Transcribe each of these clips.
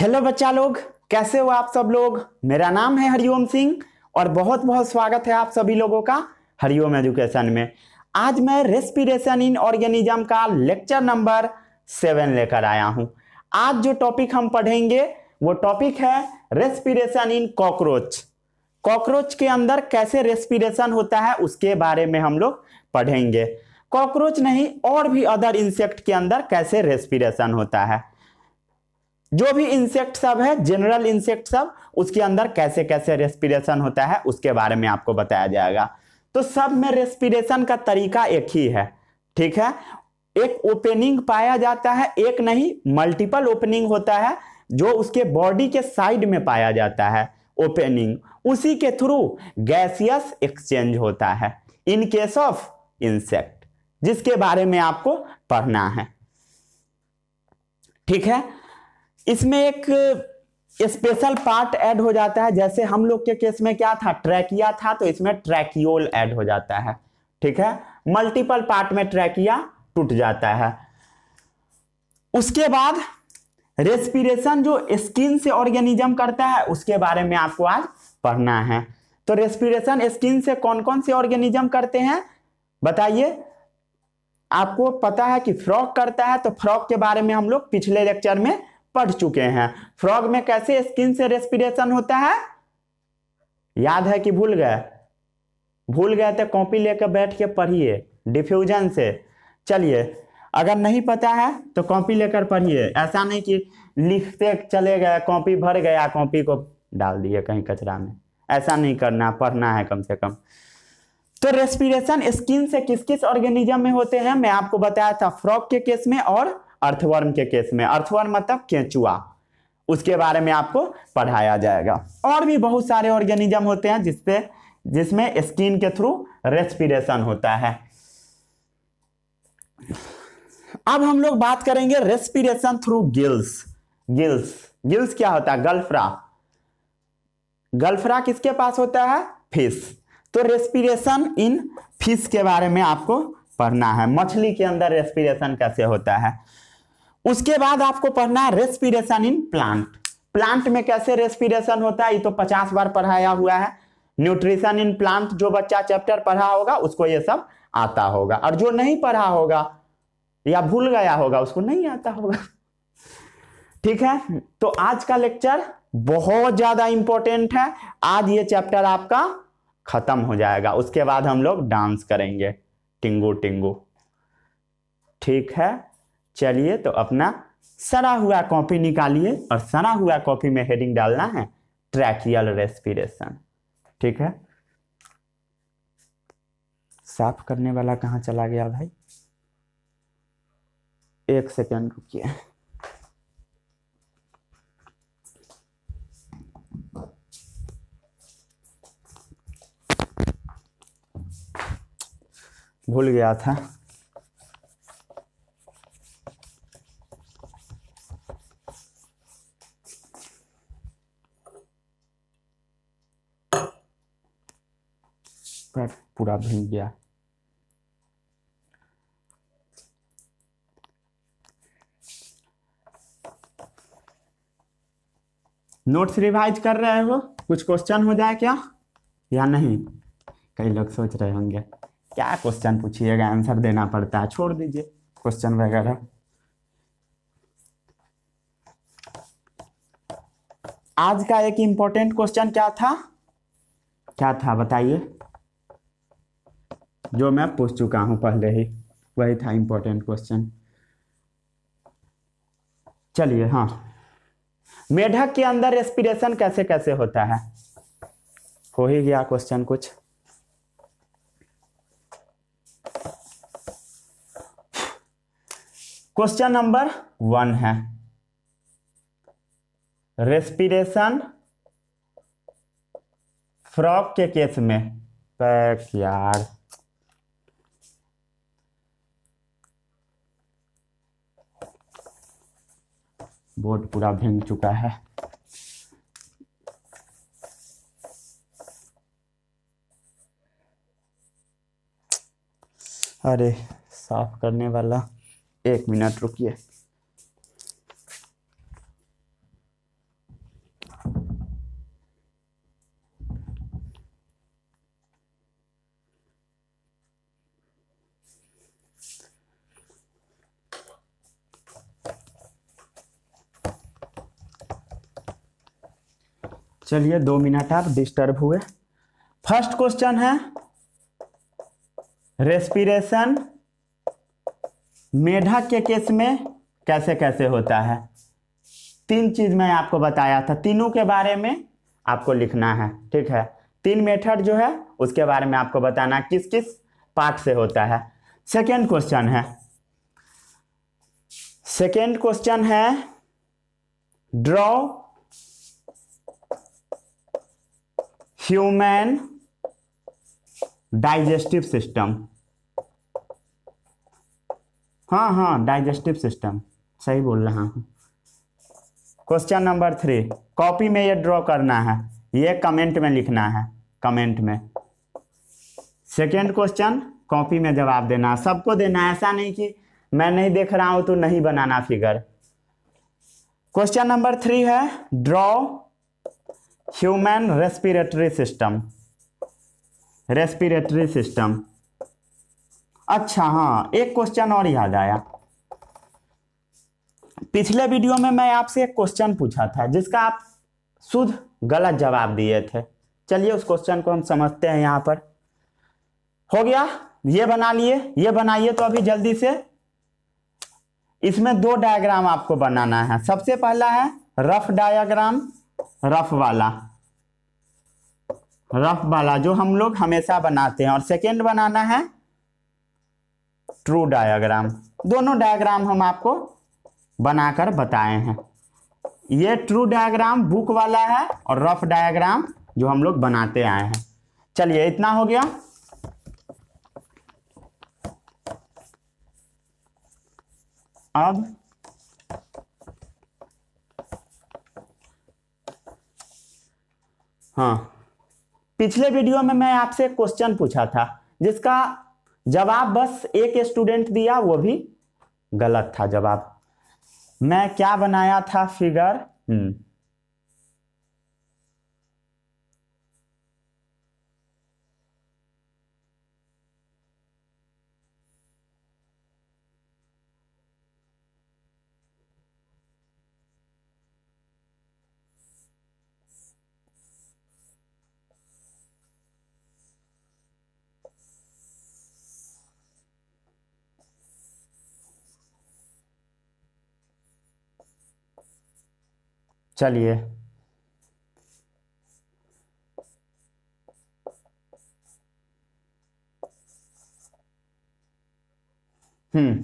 Hello बच्चा लोग कैसे हो आप सब लोग मेरा नाम है हरिओम सिंह और बहुत बहुत स्वागत है आप सभी लोगों का हरिओम एजुकेशन में आज मैं रेस्पिरेशन इन ऑर्गेनिज्म का लेक्चर नंबर सेवन लेकर आया हूं आज जो टॉपिक हम पढ़ेंगे वो टॉपिक है रेस्पिरेशन इन कॉकरोच कॉकरोच के अंदर कैसे रेस्पिरेशन होता है उसके बारे में हम लोग पढ़ेंगे कॉकरोच नहीं और भी अदर इंसेक्ट के अंदर कैसे रेस्पिरेशन होता है जो भी इंसेक्ट सब है जनरल इंसेक्ट सब उसके अंदर कैसे कैसे रेस्पिरेशन होता है उसके बारे में आपको बताया जाएगा तो सब में रेस्पिरेशन का तरीका एक ही है ठीक है एक ओपनिंग पाया जाता है एक नहीं मल्टीपल ओपनिंग होता है जो उसके बॉडी के साइड में पाया जाता है ओपनिंग उसी के थ्रू गैसियस एक्सचेंज होता है इन केस ऑफ इंसेक्ट जिसके बारे में आपको पढ़ना है ठीक है इसमें एक स्पेशल पार्ट ऐड हो जाता है जैसे हम लोग के केस में क्या था ट्रैकिया था तो इसमें ट्रैकियोल ऐड हो जाता है ठीक है मल्टीपल पार्ट में ट्रैकिया टूट जाता है उसके बाद रेस्पिरेशन जो स्किन से ऑर्गेनिज्म करता है उसके बारे में आपको आज पढ़ना है तो रेस्पिरेशन स्किन से कौन कौन से ऑर्गेनिज्म करते हैं बताइए आपको पता है कि फ्रॉक करता है तो फ्रॉक के बारे में हम लोग पिछले लेक्चर में पढ़ चुके हैं फ्रॉग में कैसे स्किन से रेस्पिरेशन होता है याद है कि भूल गए भूल गए तो कॉपी लेकर बैठ के पढ़िए डिफ्यूजन से चलिए अगर नहीं पता है तो कॉपी लेकर पढ़िए ऐसा नहीं कि लिखते चले गए कॉपी भर गया कॉपी को डाल दिए कहीं कचरा में ऐसा नहीं करना पढ़ना है कम से कम तो रेस्पिरेशन स्किन से किस किस ऑर्गेनिज्म में होते हैं मैं आपको बताया था फ्रॉग के केस में और अर्थवर्म के केस में अर्थवर्म मतलब केंचुआ उसके बारे में आपको पढ़ाया जाएगा और भी बहुत सारे ऑर्गेनिज्म होते हैं जिसपे जिसमें स्किन के थ्रू रेस्पिरेशन होता है अब हम लोग बात करेंगे respiration through gills gills gills क्या होता है गल्फरा गल्फरा किसके पास होता है फिश तो रेस्पिरेशन इन फिश के बारे में आपको पढ़ना है मछली के अंदर रेस्पिरेशन कैसे होता है उसके बाद आपको पढ़ना है रेस्पिरेशन इन प्लांट प्लांट में कैसे रेस्पिरेशन होता है ये तो पचास बार पढ़ाया हुआ है न्यूट्रिशन इन प्लांट जो बच्चा चैप्टर पढ़ा होगा उसको ये सब आता होगा और जो नहीं पढ़ा होगा या भूल गया होगा उसको नहीं आता होगा ठीक है तो आज का लेक्चर बहुत ज्यादा इंपॉर्टेंट है आज ये चैप्टर आपका खत्म हो जाएगा उसके बाद हम लोग डांस करेंगे टिंगू टिंगू ठीक है चलिए तो अपना सरा हुआ कॉपी निकालिए और सरा हुआ कॉपी में हेडिंग डालना है ट्रैकियल रेस्पिरेशन ठीक है साफ करने वाला कहाँ चला गया भाई एक सेकेंड रुकिए भूल गया था पैर पूरा भींग गया नोट्स रिवाइज कर रहे हो कुछ क्वेश्चन हो जाए क्या या नहीं कई लोग सोच रहे होंगे क्या क्वेश्चन पूछिएगा आंसर देना पड़ता है छोड़ दीजिए क्वेश्चन वगैरह आज का एक इंपॉर्टेंट क्वेश्चन क्या था क्या था बताइए जो मैं पूछ चुका हूँ पहले ही वही था इम्पोर्टेंट क्वेश्चन चलिए हाँ मेढक के अंदर रेस्पिरेशन कैसे कैसे होता है हो ही गया क्वेश्चन कुछ क्वेश्चन नंबर वन है रेस्पिरेशन फ्रॉक के केस में पैक यार बोर्ड पूरा भींग चुका है अरे साफ करने वाला एक मिनट रुकिए चलिए दो मिनट आप डिस्टर्ब हुए फर्स्ट क्वेश्चन है रेस्पिरेशन मेढक के केस में कैसे कैसे होता है तीन चीज मैं आपको बताया था तीनों के बारे में आपको लिखना है ठीक है तीन मेथड जो है उसके बारे में आपको बताना किस किस पार्ट से होता है सेकेंड क्वेश्चन है सेकेंड क्वेश्चन है ड्रॉ ह्यूमन डाइजेस्टिव सिस्टम हाँ हाँ डाइजेस्टिव सिस्टम सही बोल रहा हूँ क्वेश्चन नंबर थ्री कॉपी में ये ड्रॉ करना है ये कमेंट में लिखना है कमेंट में सेकेंड क्वेश्चन कॉपी में जवाब देना सबको देना ऐसा नहीं कि मैं नहीं देख रहा हूँ तो नहीं बनाना फिगर क्वेश्चन नंबर थ्री है draw human respiratory system respiratory system अच्छा हाँ एक क्वेश्चन और याद आया पिछले वीडियो में मैं आपसे एक क्वेश्चन पूछा था जिसका आप शुद्ध गलत जवाब दिए थे चलिए उस क्वेश्चन को हम समझते हैं यहां पर हो गया ये बना लिए ये बनाइए तो अभी जल्दी से इसमें दो डायग्राम आपको बनाना है सबसे पहला है रफ डायग्राम रफ वाला रफ वाला जो हम लोग हमेशा बनाते हैं और सेकेंड बनाना है ट्रू डायग्राम दोनों डायग्राम हम आपको बनाकर बताए हैं ये ट्रू डायग्राम बुक वाला है और रफ डायग्राम जो हम लोग बनाते आए हैं चलिए इतना हो गया अब हाँ पिछले वीडियो में मैं आपसे क्वेश्चन पूछा था जिसका जवाब बस एक स्टूडेंट दिया वो भी गलत था जवाब मैं क्या बनाया था फिगर चलिए हम्म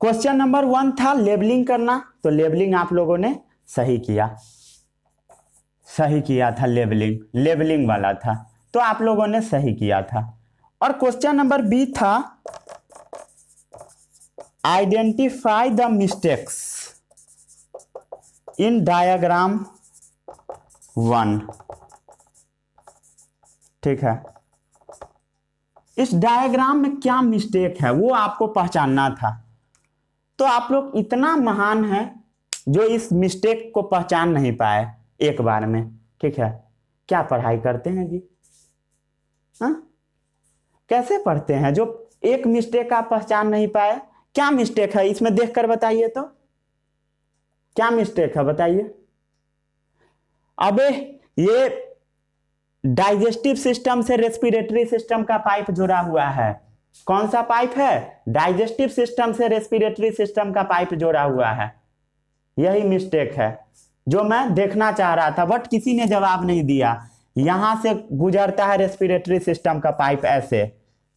क्वेश्चन नंबर वन था लेबलिंग करना तो लेबलिंग आप लोगों ने सही किया सही किया था लेबलिंग लेबलिंग वाला था तो आप लोगों ने सही किया था और क्वेश्चन नंबर बी था identify the mistakes in diagram one ठीक है इस डायग्राम में क्या मिस्टेक है वो आपको पहचानना था तो आप लोग इतना महान है जो इस मिस्टेक को पहचान नहीं पाए एक बार में ठीक है क्या पढ़ाई करते हैं जी हा? कैसे पढ़ते हैं जो एक मिस्टेक का पहचान नहीं पाए क्या मिस्टेक है इसमें देखकर बताइए तो क्या मिस्टेक है बताइए अबे ये डाइजेस्टिव सिस्टम से रेस्पिरेटरी सिस्टम का पाइप जुड़ा हुआ है कौन सा पाइप है डाइजेस्टिव सिस्टम से रेस्पिरेटरी सिस्टम का पाइप जोड़ा हुआ है यही मिस्टेक है जो मैं देखना चाह रहा था बट किसी ने जवाब नहीं दिया यहां से गुजरता है रेस्पिरेटरी सिस्टम का पाइप ऐसे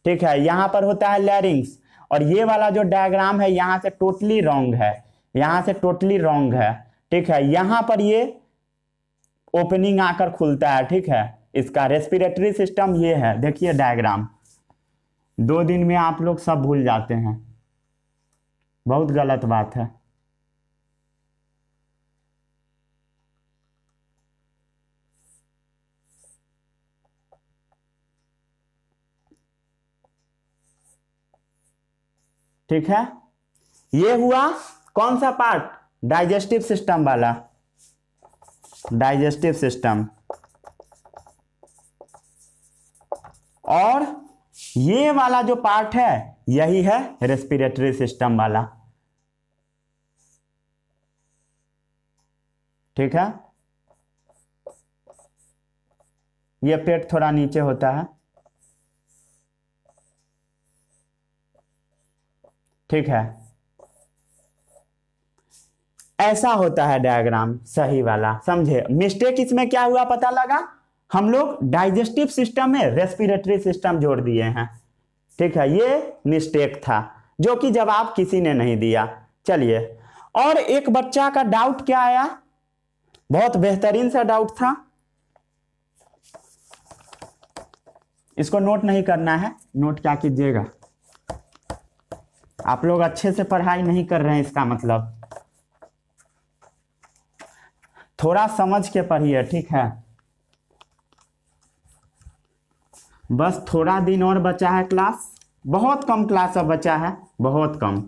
ठीक है यहां पर होता है लैरिंग्स और ये वाला जो डायग्राम है यहां से टोटली रॉन्ग है यहां से टोटली रॉन्ग है ठीक है यहां पर ये ओपनिंग आकर खुलता है ठीक है इसका रेस्पिरेटरी सिस्टम ये है देखिए डायग्राम दो दिन में आप लोग सब भूल जाते हैं बहुत गलत बात है ठीक है ये हुआ कौन सा पार्ट डाइजेस्टिव सिस्टम वाला डाइजेस्टिव सिस्टम और ये वाला जो पार्ट है यही है रेस्पिरेटरी सिस्टम वाला ठीक है ये पेट थोड़ा नीचे होता है ठीक है ऐसा होता है डायग्राम सही वाला समझे मिस्टेक इसमें क्या हुआ पता लगा हम लोग डाइजेस्टिव सिस्टम में रेस्पिरेटरी सिस्टम जोड़ दिए हैं ठीक है ये मिस्टेक था जो कि जवाब किसी ने नहीं दिया चलिए और एक बच्चा का डाउट क्या आया बहुत बेहतरीन सा डाउट था इसको नोट नहीं करना है नोट क्या कीजिएगा आप लोग अच्छे से पढ़ाई नहीं कर रहे हैं इसका मतलब थोड़ा समझ के पढ़िए ठीक है बस थोड़ा दिन और बचा है क्लास बहुत कम क्लास अब बचा है बहुत कम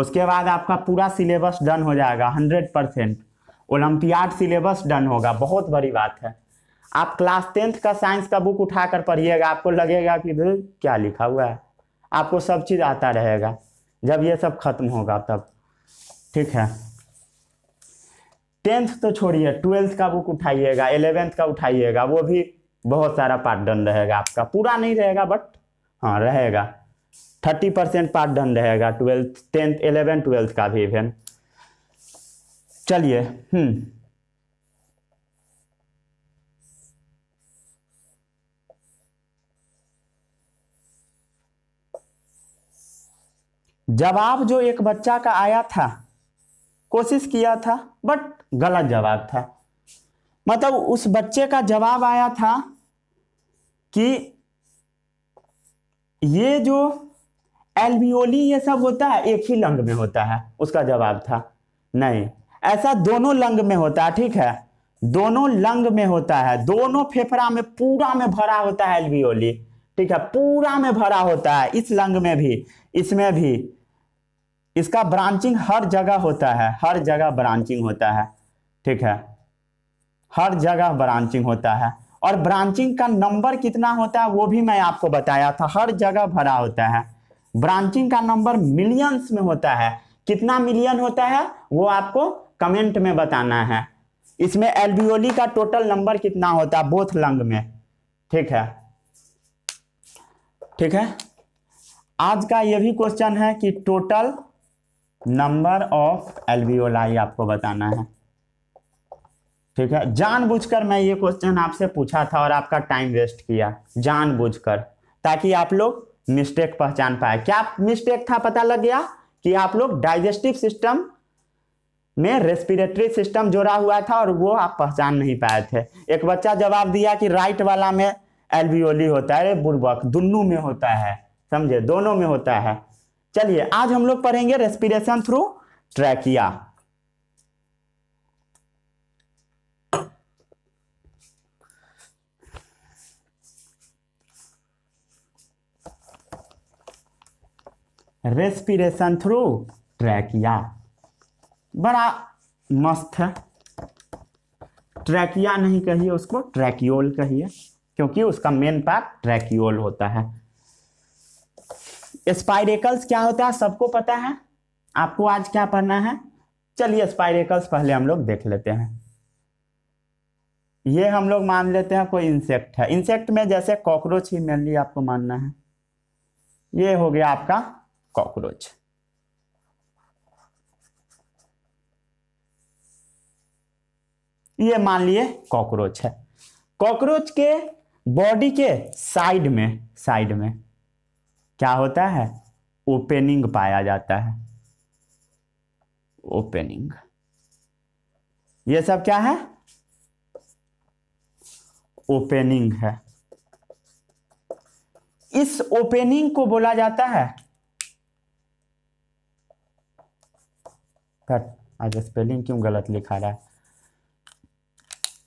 उसके बाद आपका पूरा सिलेबस डन हो जाएगा hundred percent olympiad syllabus done होगा बहुत बड़ी बात है आप क्लास टेंथ का साइंस का बुक उठाकर पढ़िएगा आपको लगेगा कि भाई क्या लिखा हुआ है आपको सब चीज़ आता रहेगा जब ये सब खत्म होगा तब ठीक है टेंथ तो छोड़िए ट्वेल्थ का बुक उठाइएगा एलेवेंथ का उठाइएगा वो भी बहुत सारा पार्ट डन रहेगा आपका पूरा नहीं रहेगा बट हाँ रहेगा थर्टी परसेंट पार्ट डन रहेगा ट्वेल्थ टेंथ इलेवेंथ ट्वेल्थ का भी इवेन चलिए हम्म जवाब जो एक बच्चा का आया था कोशिश किया था बट गलत जवाब था मतलब उस बच्चे का जवाब आया था कि ये जो एल्वियोली ये सब होता है एक ही लंग में होता है उसका जवाब था नहीं ऐसा दोनों लंग में होता है ठीक है दोनों लंग में होता है दोनों फेफड़ा में पूरा में भरा होता है एलबीओली ठीक है पूरा में भरा होता है इस लंग में भी इसमें भी इसका ब्रांचिंग हर जगह होता है हर जगह ब्रांचिंग होता है ठीक है हर जगह ब्रांचिंग होता है और ब्रांचिंग का नंबर कितना होता है वो भी मैं आपको बताया था हर जगह भरा होता है ब्रांचिंग का नंबर मिलियंस में होता है कितना मिलियन होता है वो आपको कमेंट में बताना है इसमें एलबीओली का टोटल नंबर कितना होता है बोथ लंग में ठीक है ठीक है आज का ये भी क्वेश्चन है कि टोटल नंबर ऑफ एल्वियोलाई आपको बताना है ठीक है जानबूझकर मैं ये क्वेश्चन आपसे पूछा था और आपका टाइम वेस्ट किया जानबूझकर ताकि आप लोग मिस्टेक पहचान पाए क्या मिस्टेक था पता लग गया कि आप लोग डाइजेस्टिव सिस्टम में रेस्पिरेटरी सिस्टम जोड़ा हुआ था और वो आप पहचान नहीं पाए थे एक बच्चा जवाब दिया कि राइट वाला में एलबीओली होता है बुर्बक दोनों में होता है समझे दोनों में होता है चलिए आज हम लोग पढ़ेंगे respiration through trachea respiration through trachea बड़ा मस्त है ट्रैकिया नहीं कहिए उसको ट्रैकियोल कहिए क्योंकि उसका मेन पार्ट ट्रैकियोल होता है स्पाइरेकल्स क्या होता है सबको पता है आपको आज क्या पढ़ना है चलिए स्पाइरेकल्स पहले हम लोग देख लेते हैं ये हम लोग मान लेते हैं कोई इंसेक्ट है इंसेक्ट में जैसे कॉकरोच ही मेनली आपको मानना है ये हो गया आपका cockroach ये मान लिए कॉकरोच है कॉकरोच के बॉडी के साइड में साइड में क्या होता है ओपनिंग पाया जाता है ओपनिंग ये सब क्या है ओपनिंग है इस ओपनिंग को बोला जाता है कट आज स्पेलिंग क्यों गलत लिखा रहा है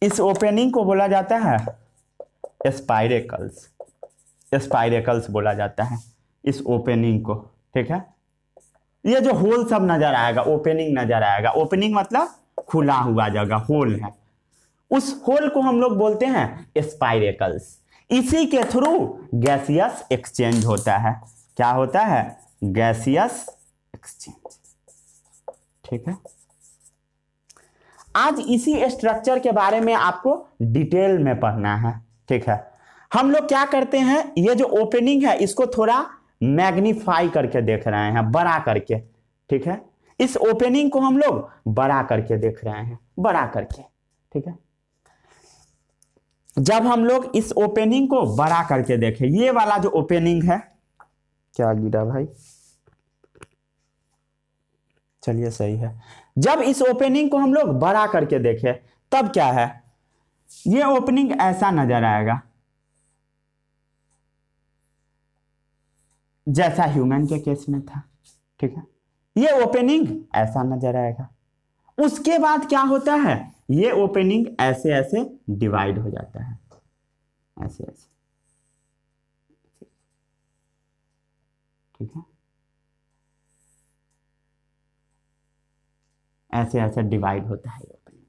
इस ओपनिंग को बोला जाता है स्पाइरेकल्स स्पाइरेकल्स बोला जाता है इस ओपनिंग को ठीक है ये जो होल सब नजर आएगा ओपनिंग नजर आएगा ओपनिंग मतलब खुला हुआ जगह होल है उस होल को हम लोग बोलते हैं स्पाइरेकल्स इसी के थ्रू गैसियस एक्सचेंज होता है क्या होता है गैसियस एक्सचेंज ठीक है आज इसी स्ट्रक्चर के बारे में आपको डिटेल में पढ़ना है ठीक है हम लोग क्या करते हैं ये जो ओपनिंग है इसको थोड़ा मैग्नीफाई करके देख रहे हैं बड़ा करके ठीक है इस ओपनिंग को हम लोग बड़ा करके देख रहे हैं बड़ा करके ठीक है जब हम लोग इस ओपनिंग को बड़ा करके देखें ये वाला जो ओपनिंग है क्या गिरा भाई चलिए सही है जब इस ओपनिंग को हम लोग बड़ा करके देखें तब क्या है ये ओपनिंग ऐसा नजर आएगा जैसा ह्यूमन के केस में था ठीक है ये ओपनिंग ऐसा नजर आएगा उसके बाद क्या होता है ये ओपनिंग ऐसे ऐसे डिवाइड हो जाता है ऐसे ऐसे ठीक है ऐसे ऐसे डिवाइड होता है ओपनिंग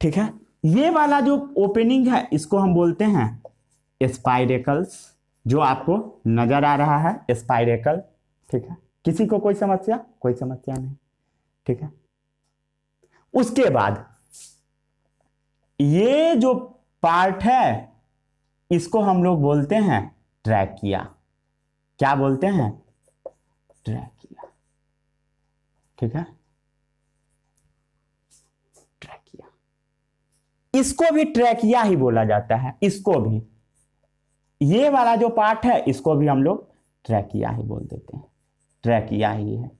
ठीक है ये वाला जो ओपनिंग है इसको हम बोलते हैं स्पाइरेकल्स जो आपको नजर आ रहा है स्पाइरेकल ठीक है किसी को कोई समस्या कोई समस्या नहीं ठीक है उसके बाद ये जो पार्ट है इसको हम लोग बोलते हैं ट्रैकिया क्या बोलते हैं ट्रैकिया ठीक है इसको भी ट्रैकिया ही बोला जाता है इसको भी ये वाला जो पार्ट है इसको भी हम लोग ट्रैकिया ही बोल देते हैं ट्रैकिया ही है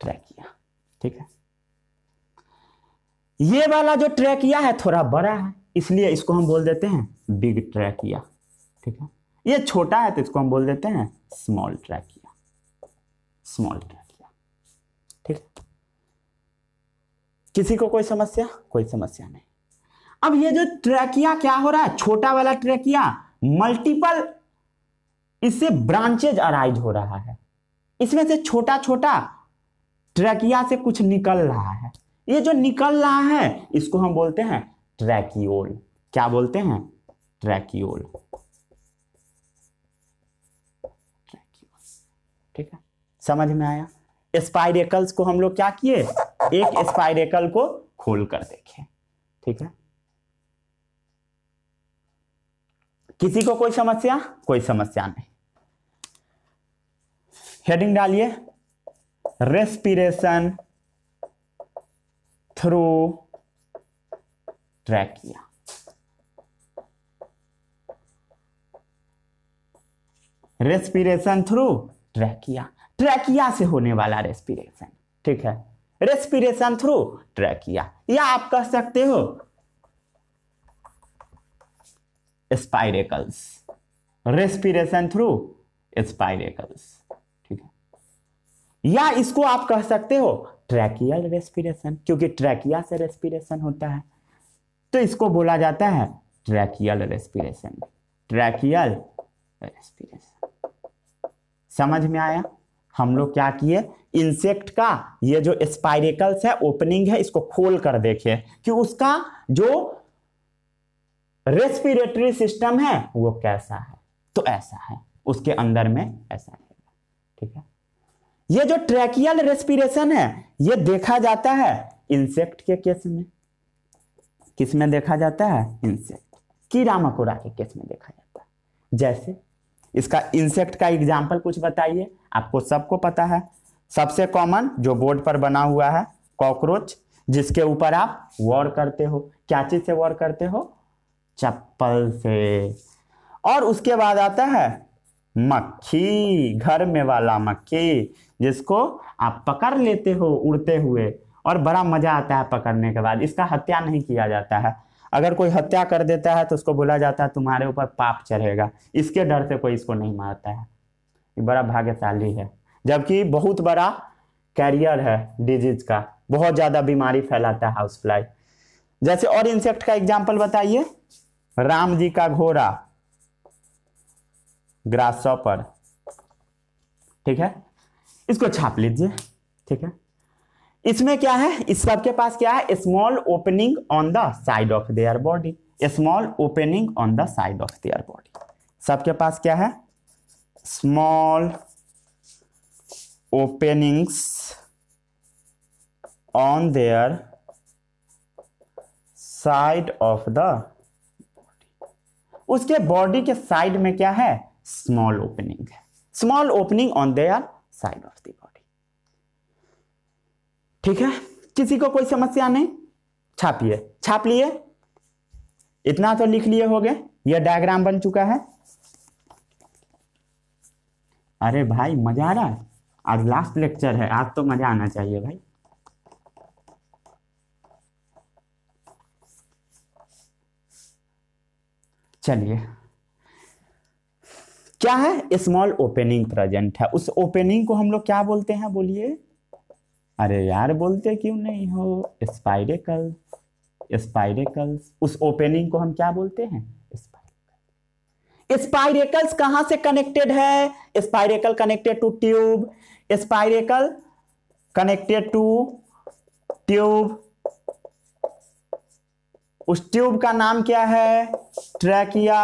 ट्रैकिया ठीक है ये वाला जो ट्रैकिया है थोड़ा बड़ा है इसलिए इसको हम बोल देते हैं बिग ट्रैकिया ठीक है ये छोटा है तो इसको हम बोल देते हैं स्मॉल ट्रैकिया स्मॉल ट्रैकिया ठीक है किसी को कोई समस्या कोई समस्या नहीं अब ये जो ट्रैकिया क्या हो रहा है छोटा वाला ट्रैकिया मल्टीपल इससे ब्रांचेज अराइज हो रहा है इसमें से छोटा छोटा ट्रैकिया से कुछ निकल रहा है ये जो निकल रहा है इसको हम बोलते हैं ट्रैकियोल क्या बोलते हैं ट्रैकियोल ठीक है समझ में आया स्पाइरेकल्स को हम लोग क्या किए एक स्पाइरेकल को खोल कर देखे ठीक है किसी को कोई समस्या कोई समस्या नहीं हेडिंग डालिए respiration through trachea respiration through trachea trachea से होने वाला रेस्पिरेशन ठीक है रेस्पिरेशन थ्रू ट्रैकिया या आप कह सकते हो स्पाइरेकल्स रेस्पिरेशन थ्रू स्पाइरेकल्स ठीक है या इसको आप कह सकते हो ट्रैकियल रेस्पिरेशन क्योंकि ट्रैकिया से रेस्पिरेशन होता है तो इसको बोला जाता है ट्रैकियल रेस्पिरेशन ट्रैकियल रेस्पिरेशन समझ में आया हम लोग क्या किए इंसेक्ट का ये जो स्पाइरेकल्स है ओपनिंग है इसको खोल कर देखे कि उसका जो रेस्पिरेटरी सिस्टम है वो कैसा है तो ऐसा है उसके अंदर में ऐसा रहेगा ठीक है ये जो ट्रैकियल रेस्पिरेशन है ये देखा जाता है इंसेक्ट के केस में किस में देखा जाता है इंसेक्ट कीड़ा मकोड़ा के केस में देखा जाता है जैसे इसका इंसेक्ट का एग्जाम्पल कुछ बताइए आपको सबको पता है सबसे कॉमन जो बोर्ड पर बना हुआ है कॉकरोच जिसके ऊपर आप वॉर करते हो क्या चीज से वॉर करते हो चप्पल से और उसके बाद आता है मक्खी घर में वाला मक्खी जिसको आप पकड़ लेते हो उड़ते हुए और बड़ा मज़ा आता है पकड़ने के बाद इसका हत्या नहीं किया जाता है अगर कोई हत्या कर देता है तो उसको बोला जाता है तुम्हारे ऊपर पाप चढ़ेगा इसके डर से कोई इसको नहीं मारता है ये बड़ा भाग्यशाली है जबकि बहुत बड़ा कैरियर है डिजीज का बहुत ज़्यादा बीमारी फैलाता है हाउस फ्लाई जैसे और इंसेक्ट का एग्जाम्पल बताइए राम जी का घोड़ा ग्रास सॉपर ठीक है इसको छाप लीजिए ठीक है इसमें क्या है इस सब के पास क्या है small opening on the side of their body small opening on the side of their body सबके पास क्या है small openings on their side of the उसके बॉडी के साइड में क्या है स्मॉल ओपनिंग है small opening on their side of the body ठीक है किसी को कोई समस्या नहीं छापिए छाप लिए इतना तो लिख लिए हो गए यह डायग्राम बन चुका है अरे भाई मजा आ रहा है आज लास्ट लेक्चर है आज तो मजा आना चाहिए भाई चलिए क्या है स्मॉल ओपनिंग प्रेजेंट है उस ओपनिंग को हम लोग क्या बोलते हैं बोलिए अरे यार बोलते क्यों नहीं हो स्पाइरेकल स्पाइरेकल्स उस ओपनिंग को हम क्या बोलते हैं स्पाइरेकल्स कहां से कनेक्टेड है spiracle connected to tube spiracle connected to tube उस ट्यूब का नाम क्या है ट्रैकिया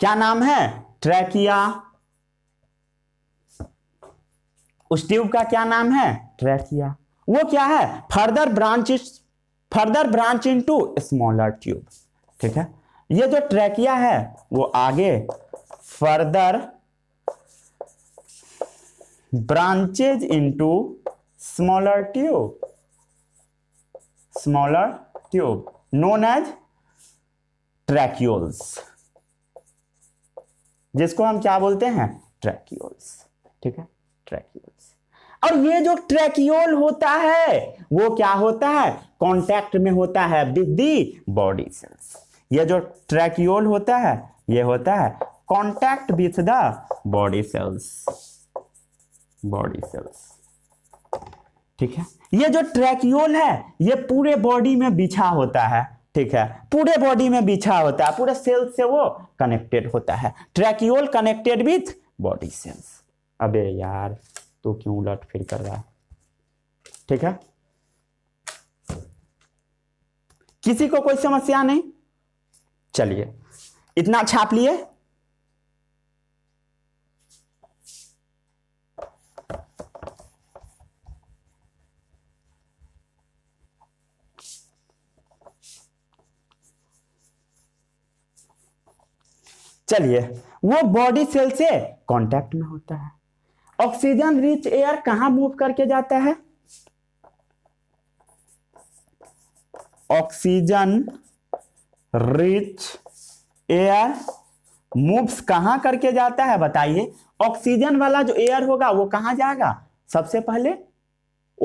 क्या नाम है ट्रैकिया उस ट्यूब का क्या नाम है ट्रैकिया वो क्या है further branch further branch into smaller tube ठीक है ये जो ट्रैकिया है वो आगे further branches into smaller tube smaller tube known as tracheoles जिसको हम क्या बोलते हैं ट्रैक्यूल्स ठीक है ट्रैक्यूल्स और ये जो ट्रैक्यूल होता है वो क्या होता है कांटेक्ट में होता है विद दी बॉडी सेल्स ये जो ट्रैक्यूल होता है ये होता है contact with the body cells body cells ठीक है ये जो ट्रैक्योल है ये पूरे बॉडी में बिछा होता है ठीक है पूरे बॉडी में बिछा होता है पूरे सेल्स से वो कनेक्टेड होता है tracheole connected with body cells अबे यार तो क्यों उलट फिर कर रहा है ठीक है किसी को कोई समस्या नहीं चलिए इतना छाप लिए चलिए वो बॉडी सेल से कांटेक्ट में होता है ऑक्सीजन रिच एयर कहां मूव करके जाता है ऑक्सीजन रिच एयर मूव्स कहां करके जाता है बताइए ऑक्सीजन वाला जो एयर होगा वो कहां जाएगा सबसे पहले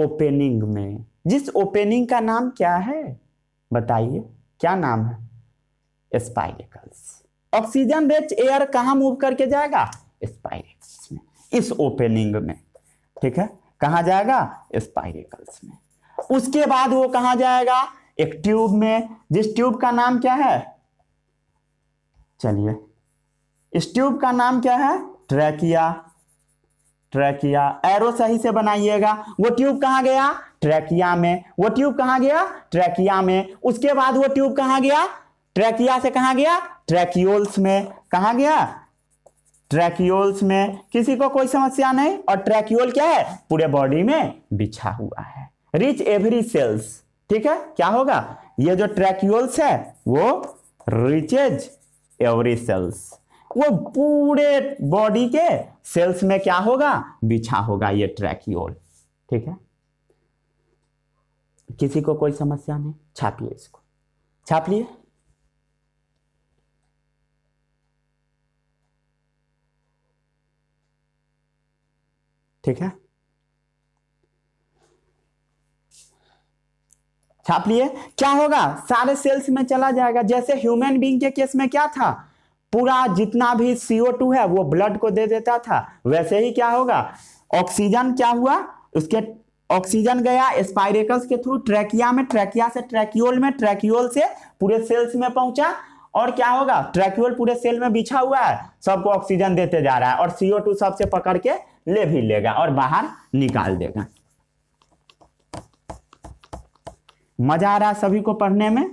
ओपनिंग में जिस ओपनिंग का नाम क्या है बताइए क्या नाम है स्पाइकल्स ऑक्सीजन रिच एयर कहा मूव करके जाएगा स्पाइरिकल्स में इस ओपनिंग में ठीक है कहाँ जाएगा स्पाइरिकल्स में उसके बाद वो कहा जाएगा एक ट्यूब में जिस ट्यूब का नाम क्या है चलिए इस ट्यूब का नाम क्या है ट्रैकिया ट्रैकिया एरो सही से बनाइएगा वो ट्यूब कहा गया ट्रैकिया में वो ट्यूब कहा गया ट्रैकिया में उसके बाद वो ट्यूब कहां गया ट्रैकिया से कहा गया ट्रैक्योल्स में कहा गया ट्रैक्यूल्स में किसी को कोई समस्या नहीं और ट्रैक्यूल क्या है पूरे बॉडी में बिछा हुआ है रिच एवरी सेल्स ठीक है क्या होगा ये जो ट्रैक्योल्स है वो रिचेज एवरी सेल्स वो पूरे बॉडी के सेल्स में क्या होगा बिछा होगा ये ट्रैक्यूल ठीक है किसी को कोई समस्या नहीं छापिए इसको छाप लिए ठीक है छाप लिए क्या होगा सारे सेल्स में चला जाएगा जैसे ह्यूमन बींग के केस में क्या था पूरा जितना भी सीओ टू है वो ब्लड को दे देता था वैसे ही क्या होगा ऑक्सीजन क्या हुआ उसके ऑक्सीजन गया स्पाइरेकल्स के थ्रू ट्रैकिया में ट्रैकिया से ट्रैक्यूल में ट्रैक्यूल से पूरे सेल्स में पहुंचा और क्या होगा ट्रैक्यूल पूरे सेल में बिछा हुआ है सबको ऑक्सीजन देते जा रहा है और सीओ टू सबसे पकड़ के ले भी लेगा और बाहर निकाल देगा मजा आ रहा है सभी को पढ़ने में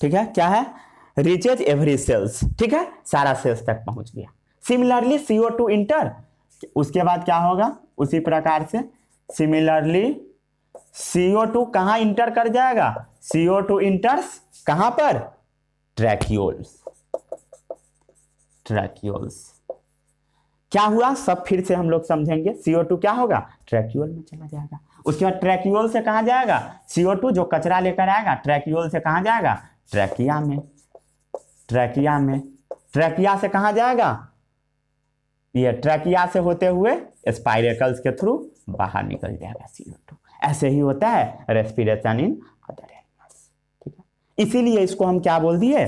ठीक है क्या है रिचेज एवरी सेल्स ठीक है सारा सेल्स तक पहुंच गया सिमिलरली सीओ टू इंटर उसके बाद क्या होगा उसी प्रकार से सिमिलरली सीओ टू कहां इंटर कर जाएगा सीओ टू इंटर्स कहां पर ट्रैक्यूल्स ट्रैक्यूल्स क्या हुआ सब फिर से हम लोग समझेंगे सीओ टू क्या होगा ट्रैक्यूल में चला जाएगा उसके बाद ट्रैक्यूल से कहा जाएगा सीओ टू जो कचरा लेकर आएगा ट्रैक्यूल से कहा जाएगा ट्रैकिया में ट्रैकिया में ट्रैकिया से कहा जाएगा ये ट्रैकिया से होते हुए स्पाइरेकल्स के थ्रू बाहर निकल जाएगा सीओ टू ऐसे ही होता है रेस्पिरेशन इन अदर एनिमल्स ठीक है इसीलिए इसको हम क्या बोल दिए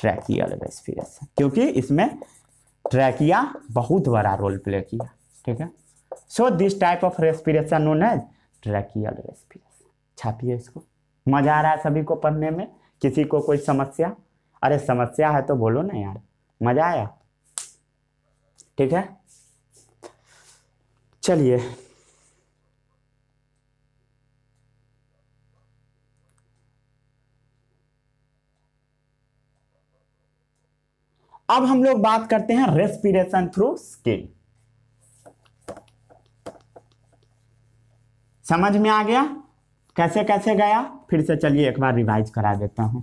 ट्रैकियल रेस्पिरेशन क्योंकि इसमें ट्रैकिया बहुत बड़ा रोल प्ले किया ठीक है so this type of respiration known as tracheal respiration छापिए इसको मजा आ रहा है सभी को पढ़ने में किसी को कोई समस्या अरे समस्या है तो बोलो ना यार मजा आया ठीक है चलिए अब हम लोग बात करते हैं रेस्पिरेशन थ्रू स्किन समझ में आ गया कैसे कैसे गया फिर से चलिए एक बार रिवाइज करा देता हूं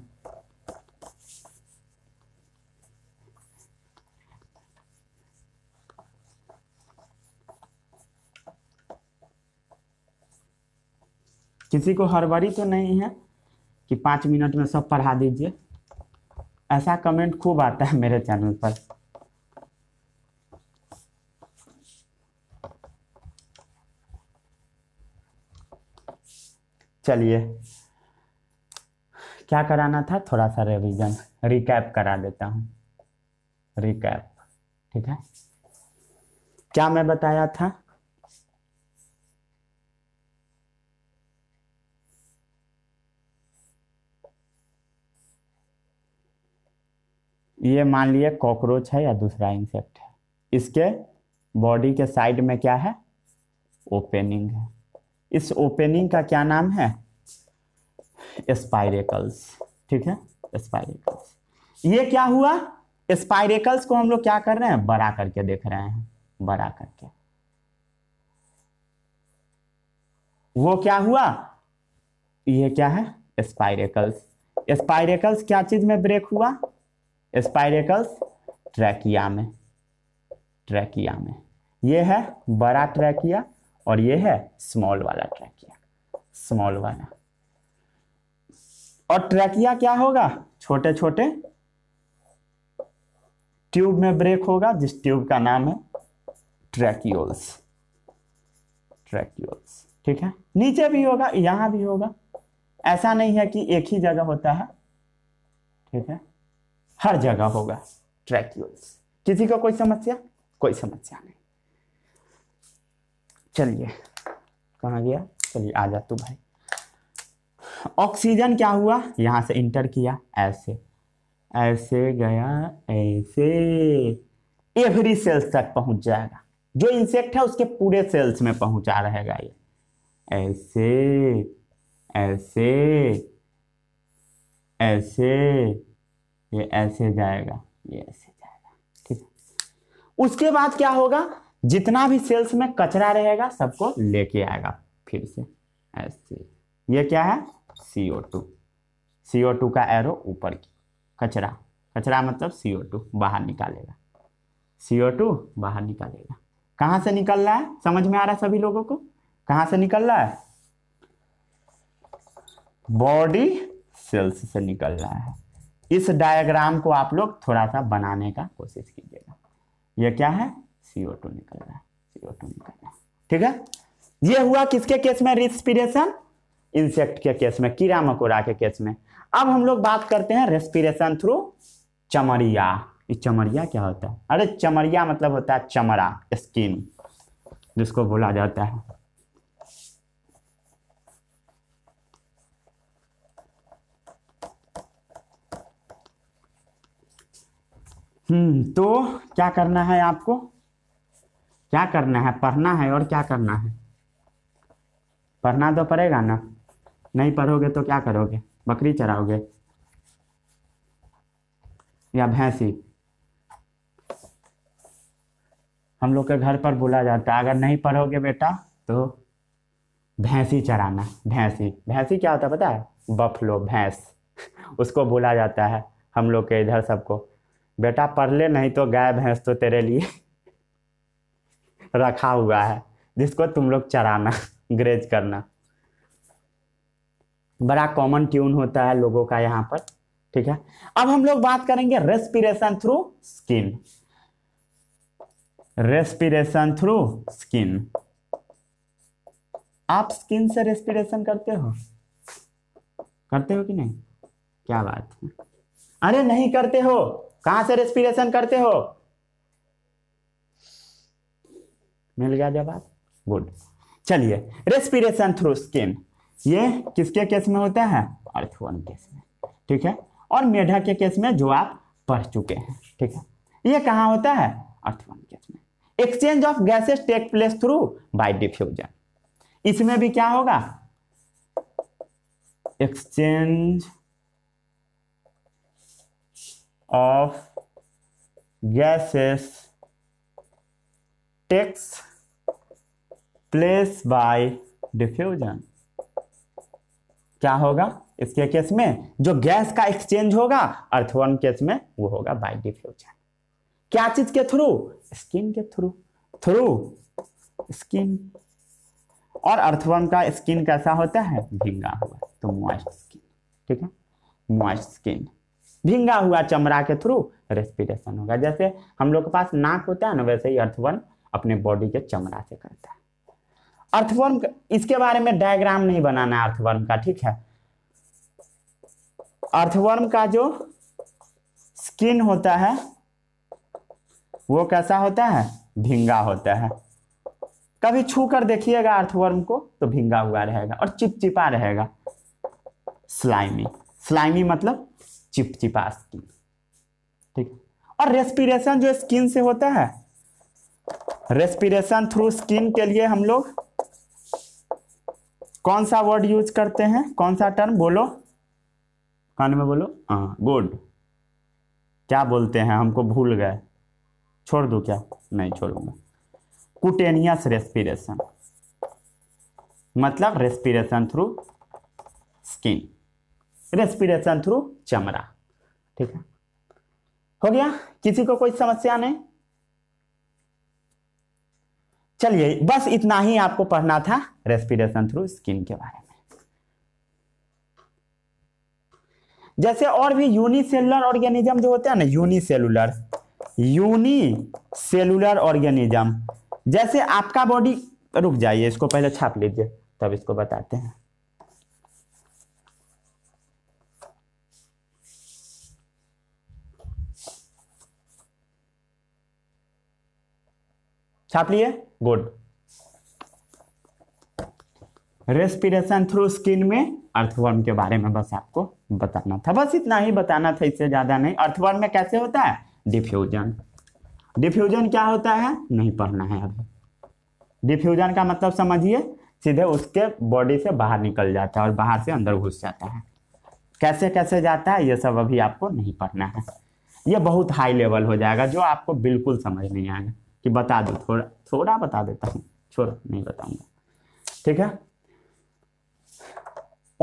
किसी को हड़बड़ी तो नहीं है कि पांच मिनट में सब पढ़ा दीजिए ऐसा कमेंट खूब आता है मेरे चैनल पर चलिए क्या कराना था थोड़ा सा रिवीजन रिकैप करा देता हूं रिकैप ठीक है क्या मैं बताया था ये मान लिए कॉकरोच है या दूसरा इंसेक्ट है इसके बॉडी के साइड में क्या है ओपनिंग है इस ओपनिंग का क्या नाम है स्पाइरेकल्स ठीक है स्पाइरेकल्स ये क्या हुआ स्पाइरेकल्स को हम लोग क्या कर रहे हैं बड़ा करके देख रहे हैं बड़ा करके वो क्या हुआ ये क्या है स्पाइरेकल्स स्पाइरेकल्स क्या चीज में ब्रेक हुआ स्पाइरेकल्स ट्रैकिया में ट्रैकिया में ये है बड़ा ट्रैकिया और ये है स्मॉल वाला ट्रैकिया स्मॉल वाला और ट्रैकिया क्या होगा छोटे छोटे ट्यूब में ब्रेक होगा जिस ट्यूब का नाम है ट्रैक्यूल्स ट्रैक्यूल्स ठीक है नीचे भी होगा यहां भी होगा ऐसा नहीं है कि एक ही जगह होता है ठीक है हर जगह होगा ट्रैक्यूल्स किसी को कोई समस्या कोई समस्या नहीं चलिए कहाँ गया चलिए आ जा तू भाई ऑक्सीजन क्या हुआ यहाँ से इंटर किया ऐसे ऐसे गया ऐसे एवरी सेल्स तक पहुंच जाएगा जो इंसेक्ट है उसके पूरे सेल्स में पहुंचा रहेगा ये ऐसे ऐसे ऐसे ये ऐसे जाएगा ये ऐसे जाएगा ठीक है उसके बाद क्या होगा जितना भी सेल्स में कचरा रहेगा सबको लेके आएगा फिर से ऐसे ये क्या है C O two C O two का एरो ऊपर की कचरा कचरा मतलब सी ओ टू बाहर निकालेगा सी ओ टू बाहर निकालेगा कहाँ से निकल रहा है समझ में आ रहा है सभी लोगों को कहाँ से निकल रहा है बॉडी सेल्स से निकल रहा है इस डायग्राम को आप लोग थोड़ा सा बनाने का कोशिश कीजिएगा ये क्या है सीओ टू निकल रहा है सीओ टू निकल रहा है ठीक है ये हुआ किसके केस में रिस्पिरेशन इंसेक्ट के केस में कीड़ा मकोड़ा के केस में अब हम लोग बात करते हैं रेस्पिरेशन थ्रू चमरिया चमरिया क्या होता है अरे चमरिया मतलब होता है चमड़ा स्किन जिसको बोला जाता है हम्म तो क्या करना है आपको क्या करना है पढ़ना है और क्या करना है पढ़ना तो पड़ेगा ना नहीं पढ़ोगे तो क्या करोगे बकरी चराओगे या भैंसी हम लोग के घर पर बोला जाता है अगर नहीं पढ़ोगे बेटा तो भैंसी चराना भैंसी भैंसी क्या होता है पता है बफलो भैंस उसको बोला जाता है हम लोग के इधर सबको बेटा पढ़ ले नहीं तो गाय भैंस तो तेरे लिए रखा हुआ है जिसको तुम लोग चराना ग्रेज करना बड़ा कॉमन ट्यून होता है लोगों का यहाँ पर ठीक है अब हम लोग बात करेंगे respiration through skin respiration through skin आप स्किन से रेस्पिरेशन करते हो करते हो कि नहीं क्या बात है अरे नहीं करते हो कहां से रेस्पिरेशन करते हो मिल गया जवाब गुड चलिए रेस्पिरेशन थ्रू स्किन ये किसके केस में होता है अर्थवर्म केस में ठीक है और मेढा के केस में जो आप पढ़ चुके हैं ठीक है ये कहां होता है अर्थवन केस में exchange of gases take place through by diffusion इसमें भी क्या होगा exchange of gases takes place by diffusion क्या होगा इसके केस में जो गैस का एक्सचेंज होगा अर्थवर्म केस में वो होगा बाय डिफ्यूजन क्या चीज के थ्रू स्किन के थ्रू थ्रू स्किन और अर्थवर्म का स्किन कैसा होता है भिंगा हुआ तो मॉइस्ट स्किन ठीक है मॉइस्ट स्किन भींगा हुआ चमड़ा के थ्रू रेस्पिरेशन होगा जैसे हम लोग के पास नाक होता है ना वैसे ही अर्थवर्म अपने बॉडी के चमड़ा से करता है अर्थवर्म इसके बारे में डायग्राम नहीं बनाना अर्थवर्म का ठीक है अर्थवर्म का जो स्किन होता है वो कैसा होता है भिंगा होता है कभी छू कर देखिएगा अर्थवर्म को तो भिंगा हुआ रहेगा और चिपचिपा रहेगा स्लाइमी स्लाइमी मतलब चिपचिपा स्किन ठीक और रेस्पिरेशन जो स्किन से होता है रेस्पिरेशन थ्रू स्किन के लिए हम लोग कौन सा वर्ड यूज करते हैं कौन सा टर्म बोलो कान में बोलो हाँ गुड क्या बोलते हैं हमको भूल गए छोड़ दो क्या नहीं छोड़ूंगा कुटेनियस रेस्पिरेशन मतलब respiration through skin respiration through चमड़ा ठीक है हो गया किसी को कोई समस्या नहीं चलिए बस इतना ही आपको पढ़ना था रेस्पिरेशन थ्रू स्किन के बारे में जैसे और भी यूनिसेलुलर ऑर्गेनिज्म जो होते हैं ना यूनिसेलुलर यूनिसेलुलर ऑर्गेनिज्म जैसे आपका बॉडी रुक जाइए इसको पहले छाप लीजिए तब इसको बताते हैं छाप लिए गुड रेस्पिरेशन थ्रू स्किन में अर्थवर्म के बारे में बस आपको बताना था बस इतना ही बताना था इससे ज़्यादा नहीं अर्थवर्म में कैसे होता है डिफ्यूजन डिफ्यूजन क्या होता है नहीं पढ़ना है अभी डिफ्यूजन का मतलब समझिए सीधे उसके बॉडी से बाहर निकल जाता है और बाहर से अंदर घुस जाता है कैसे कैसे जाता है ये सब अभी आपको नहीं पढ़ना है ये बहुत हाई लेवल हो जाएगा जो आपको बिल्कुल समझ नहीं आएगा कि बता दो थोड़ा थोड़ा बता देता हूँ छोड़ नहीं बताऊंगा ठीक है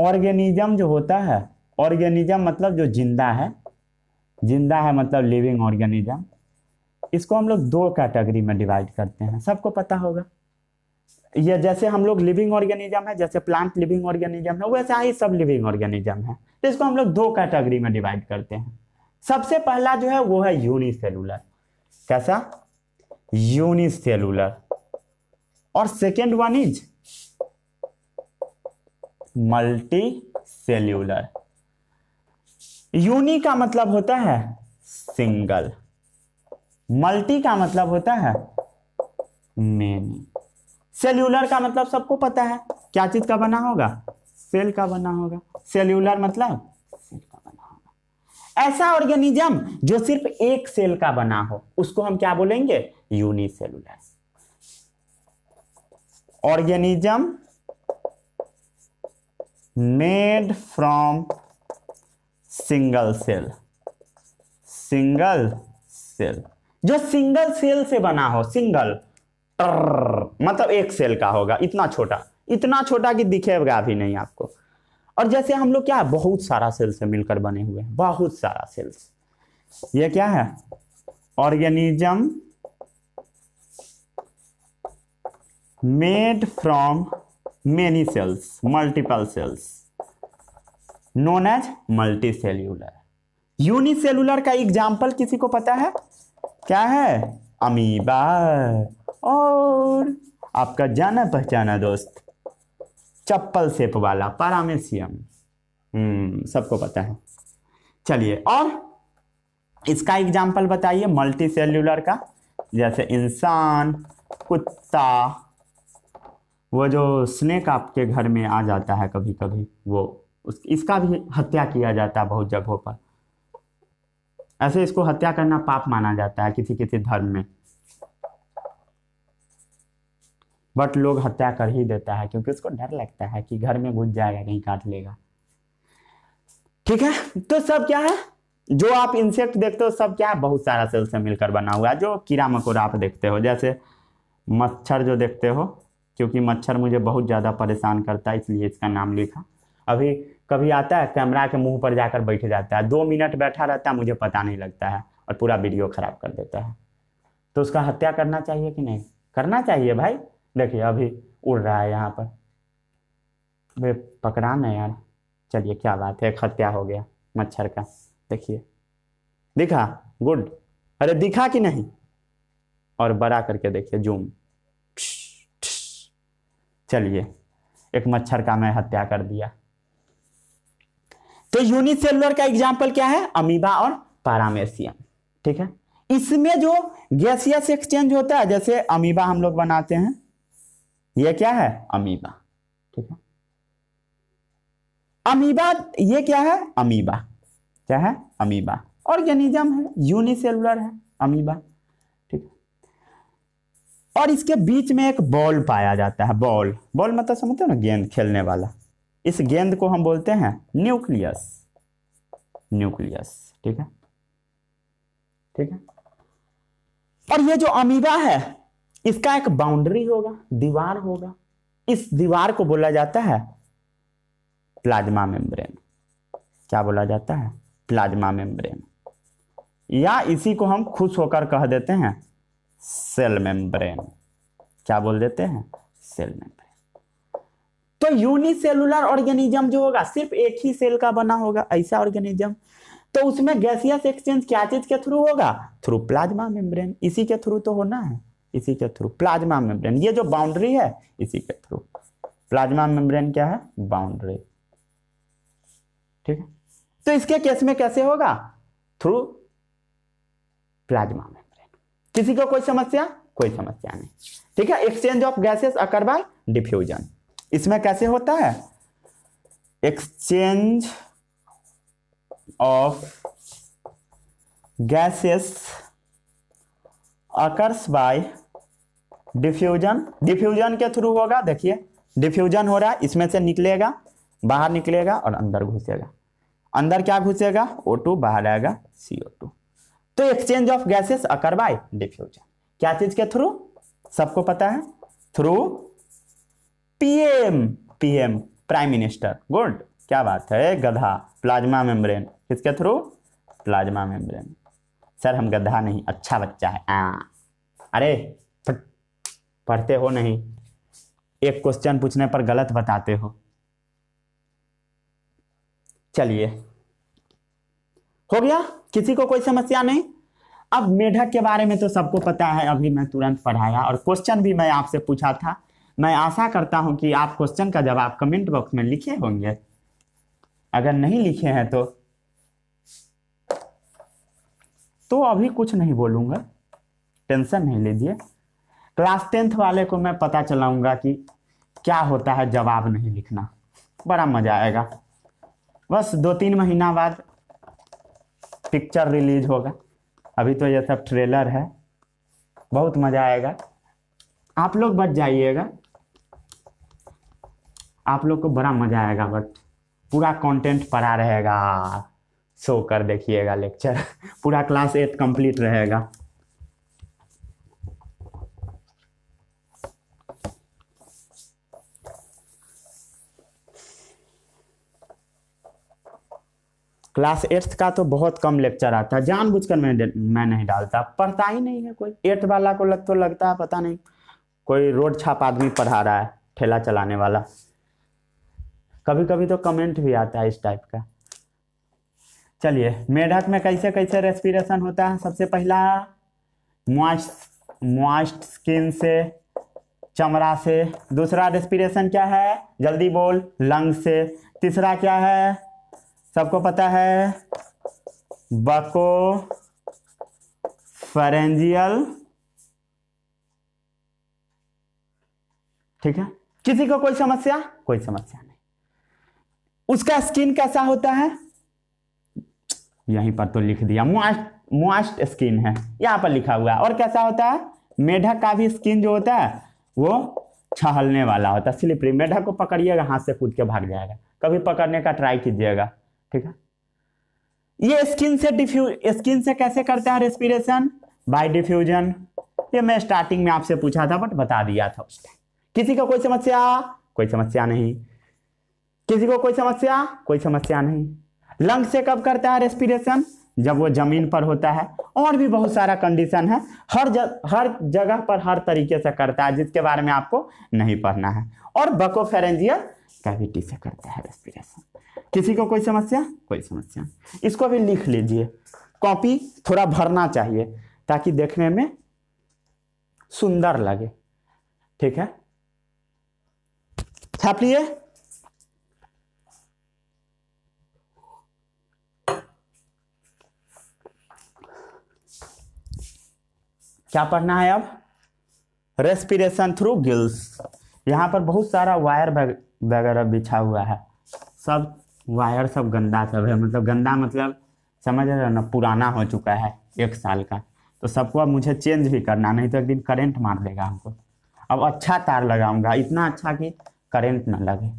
ऑर्गेनिज्म जो होता है ऑर्गेनिज्म मतलब जो जिंदा है जिंदा है मतलब लिविंग ऑर्गेनिज्म इसको हम लोग दो कैटेगरी में डिवाइड करते हैं सबको पता होगा ये जैसे हम लोग लिविंग ऑर्गेनिज्म है जैसे प्लांट लिविंग ऑर्गेनिज्म है वैसा ही सब लिविंग ऑर्गेनिज्म है तो इसको हम लोग दो कैटेगरी में डिवाइड करते हैं सबसे पहला जो है वो है यूनिसेलुलर कैसा यूनिसेलुलर और second one is multicellular uni का मतलब होता है सिंगल मल्टी का मतलब होता है मेनी सेल्यूलर का मतलब सबको पता है क्या चीज का बना होगा सेल का बना होगा सेल्यूलर मतलब सेल का बना होगा ऐसा ऑर्गेनिज्म जो सिर्फ एक सेल का बना हो उसको हम क्या बोलेंगे unicellular organism made from single cell single cell जो सिंगल सेल से बना हो सिंगल मतलब एक सेल का होगा इतना छोटा इतना छोटा कि दिखेगा भी नहीं आपको और जैसे हम लोग क्या है बहुत सारा सेल से मिलकर बने हुए हैं बहुत सारा सेल्स ये क्या है organism made from many cells multiple cells known as multicellular unicellular का एग्जाम्पल किसी को पता है क्या है अमीबा और आपका जाना पहचाना दोस्त चप्पल सेप वाला पारामेसियम हम्म, सबको पता है चलिए और इसका एग्जाम्पल बताइए मल्टी सेल्यूलर का जैसे इंसान कुत्ता वो जो स्नेक आपके घर में आ जाता है कभी कभी वो उस इसका भी हत्या किया जाता है बहुत जगहों पर ऐसे इसको हत्या करना पाप माना जाता है किसी किसी धर्म में बट लोग हत्या कर ही देता है क्योंकि उसको डर लगता है कि घर में घुस जाएगा कहीं काट लेगा ठीक है तो सब क्या है जो आप इंसेक्ट देखते हो सब क्या है बहुत सारा सेल से मिलकर बना हुआ है जो कीड़ा मकोड़ा आप देखते हो जैसे मच्छर जो देखते हो क्योंकि मच्छर मुझे बहुत ज़्यादा परेशान करता है इसलिए इसका नाम लिखा अभी कभी आता है कैमरा के मुंह पर जाकर बैठ जाता है दो मिनट बैठा रहता है मुझे पता नहीं लगता है और पूरा वीडियो ख़राब कर देता है तो उसका हत्या करना चाहिए कि नहीं करना चाहिए भाई देखिए अभी उड़ रहा है यहाँ पर वे पकड़ा ना यार चलिए क्या बात है एक हत्या हो गया मच्छर का देखिए दिखा गुड अरे दिखा कि नहीं और बड़ा करके देखिए जूम चलिए एक मच्छर का मैं हत्या कर दिया तो यूनिसेलर का एग्जाम्पल क्या है अमीबा और पारामेसियम ठीक है इसमें जो गैसियस एक्सचेंज होता है जैसे अमीबा हम लोग बनाते हैं ये क्या है अमीबा ठीक है अमीबा ये क्या है अमीबा क्या है अमीबा ऑर्गेनिज्म है यूनिसेलुलर है अमीबा और इसके बीच में एक बॉल पाया जाता है बॉल बॉल मतलब समझते हो ना गेंद खेलने वाला इस गेंद को हम बोलते हैं न्यूक्लियस न्यूक्लियस ठीक है ठीक है और ये जो अमीबा है इसका एक बाउंड्री होगा दीवार होगा इस दीवार को बोला जाता है प्लाज्मा मेम्ब्रेन क्या बोला जाता है प्लाज्मा मेम्ब्रेन या इसी को हम खुश होकर कह देते हैं सेल मेम्ब्रेन क्या बोल देते हैं सेल मेम्ब्रेन तो यूनिसेलुलर ऑर्गेनिज्म जो होगा सिर्फ एक ही सेल का बना होगा ऐसा ऑर्गेनिज्म तो उसमें गैसियस एक्सचेंज क्या चीज के थ्रू होगा थ्रू प्लाज्मा मेम्ब्रेन इसी के थ्रू तो होना है इसी के थ्रू प्लाज्मा मेम्ब्रेन ये जो बाउंड्री है इसी के थ्रू प्लाज्मा मेम्ब्रेन क्या है बाउंड्री ठीक है तो इसके केस में कैसे होगा थ्रू प्लाज्मा में किसी को कोई समस्या कोई समस्या नहीं ठीक है exchange of gases occur by diffusion इसमें कैसे होता है exchange of gases occurs by diffusion diffusion के थ्रू होगा देखिए डिफ्यूजन हो रहा है इसमें से निकलेगा बाहर निकलेगा और अंदर घुसेगा अंदर क्या घुसेगा O2 बाहर आएगा CO2 तो exchange of gases occur by diffusion क्या चीज के थ्रू सबको पता है through PM PM prime minister good क्या बात है गधा प्लाज्मा मेम्ब्रेन किसके थ्रू प्लाज्मा मेम्ब्रेन सर हम गधा नहीं अच्छा बच्चा है आ, हाँ। अरे पढ़ते हो नहीं एक क्वेश्चन पूछने पर गलत बताते हो चलिए हो गया किसी को कोई समस्या नहीं अब मेढक के बारे में तो सबको पता है अभी मैं तुरंत पढ़ाया और क्वेश्चन भी मैं आपसे पूछा था मैं आशा करता हूं कि आप क्वेश्चन का जवाब कमेंट बॉक्स में लिखे होंगे अगर नहीं लिखे हैं तो तो अभी कुछ नहीं बोलूंगा टेंशन नहीं लीजिए क्लास टेंथ वाले को मैं पता चलाऊंगा कि क्या होता है जवाब नहीं लिखना बड़ा मज़ा आएगा बस दो तीन महीना बाद पिक्चर रिलीज होगा अभी तो यह सब ट्रेलर है बहुत मज़ा आएगा आप लोग बच जाइएगा आप लोग को बड़ा मज़ा आएगा बट पूरा कंटेंट पड़ा रहेगा शो कर देखिएगा लेक्चर पूरा क्लास एट कंप्लीट रहेगा क्लास एट्थ का तो बहुत कम लेक्चर आता है जानबूझकर मैं मैं नहीं डालता पढ़ता ही नहीं है कोई एट्थ वाला को लग तो लगता है पता नहीं कोई रोड छाप आदमी पढ़ा रहा है ठेला चलाने वाला कभी कभी तो कमेंट भी आता है इस टाइप का चलिए मेढक में कैसे कैसे रेस्पिरेशन होता है सबसे पहला मॉइस्ट मॉइस्ट स्किन से चमड़ा से दूसरा रेस्पिरेशन क्या है जल्दी बोल लंग से तीसरा क्या है सबको पता है बको फरेंजियल ठीक है किसी को कोई समस्या कोई समस्या नहीं उसका स्किन कैसा होता है यहीं पर तो लिख दिया मोस्ट मोस्ट स्किन है यहां पर लिखा हुआ है और कैसा होता है मेढक का भी स्किन जो होता है वो छहलने वाला होता है स्लिपरी मेढक को पकड़िएगा हाथ से कूद के भाग जाएगा कभी पकड़ने का ट्राई कीजिएगा ठीक है ये स्किन से डिफ्यूज स्किन से कैसे करते हैं रेस्पिरेशन बाय डिफ्यूजन ये मैं स्टार्टिंग में आपसे पूछा था बट बता दिया था उसने किसी का कोई समस्या कोई समस्या नहीं किसी को कोई समस्या कोई समस्या नहीं लंग से कब करता है रेस्पिरेशन जब वो जमीन पर होता है और भी बहुत सारा कंडीशन है हर ज, हर जगह पर हर तरीके से करता है जिसके बारे में आपको नहीं पढ़ना है और बकोफेरेंजियर भी से करता है रेस्पिरेशन किसी को कोई समस्या कोई समस्या इसको भी लिख लीजिए कॉपी थोड़ा भरना चाहिए ताकि देखने में सुंदर लगे ठीक है छाप लिए क्या पढ़ना है अब रेस्पिरेशन थ्रू गिल्स यहाँ पर बहुत सारा वायर वगैरह बिछा हुआ है सब वायर सब गंदा सब है मतलब गंदा मतलब समझ रहे ना पुराना हो चुका है एक साल का तो सबको अब मुझे चेंज भी करना नहीं तो एक दिन करेंट मार देगा हमको अब अच्छा तार लगाऊंगा इतना अच्छा कि करेंट ना लगे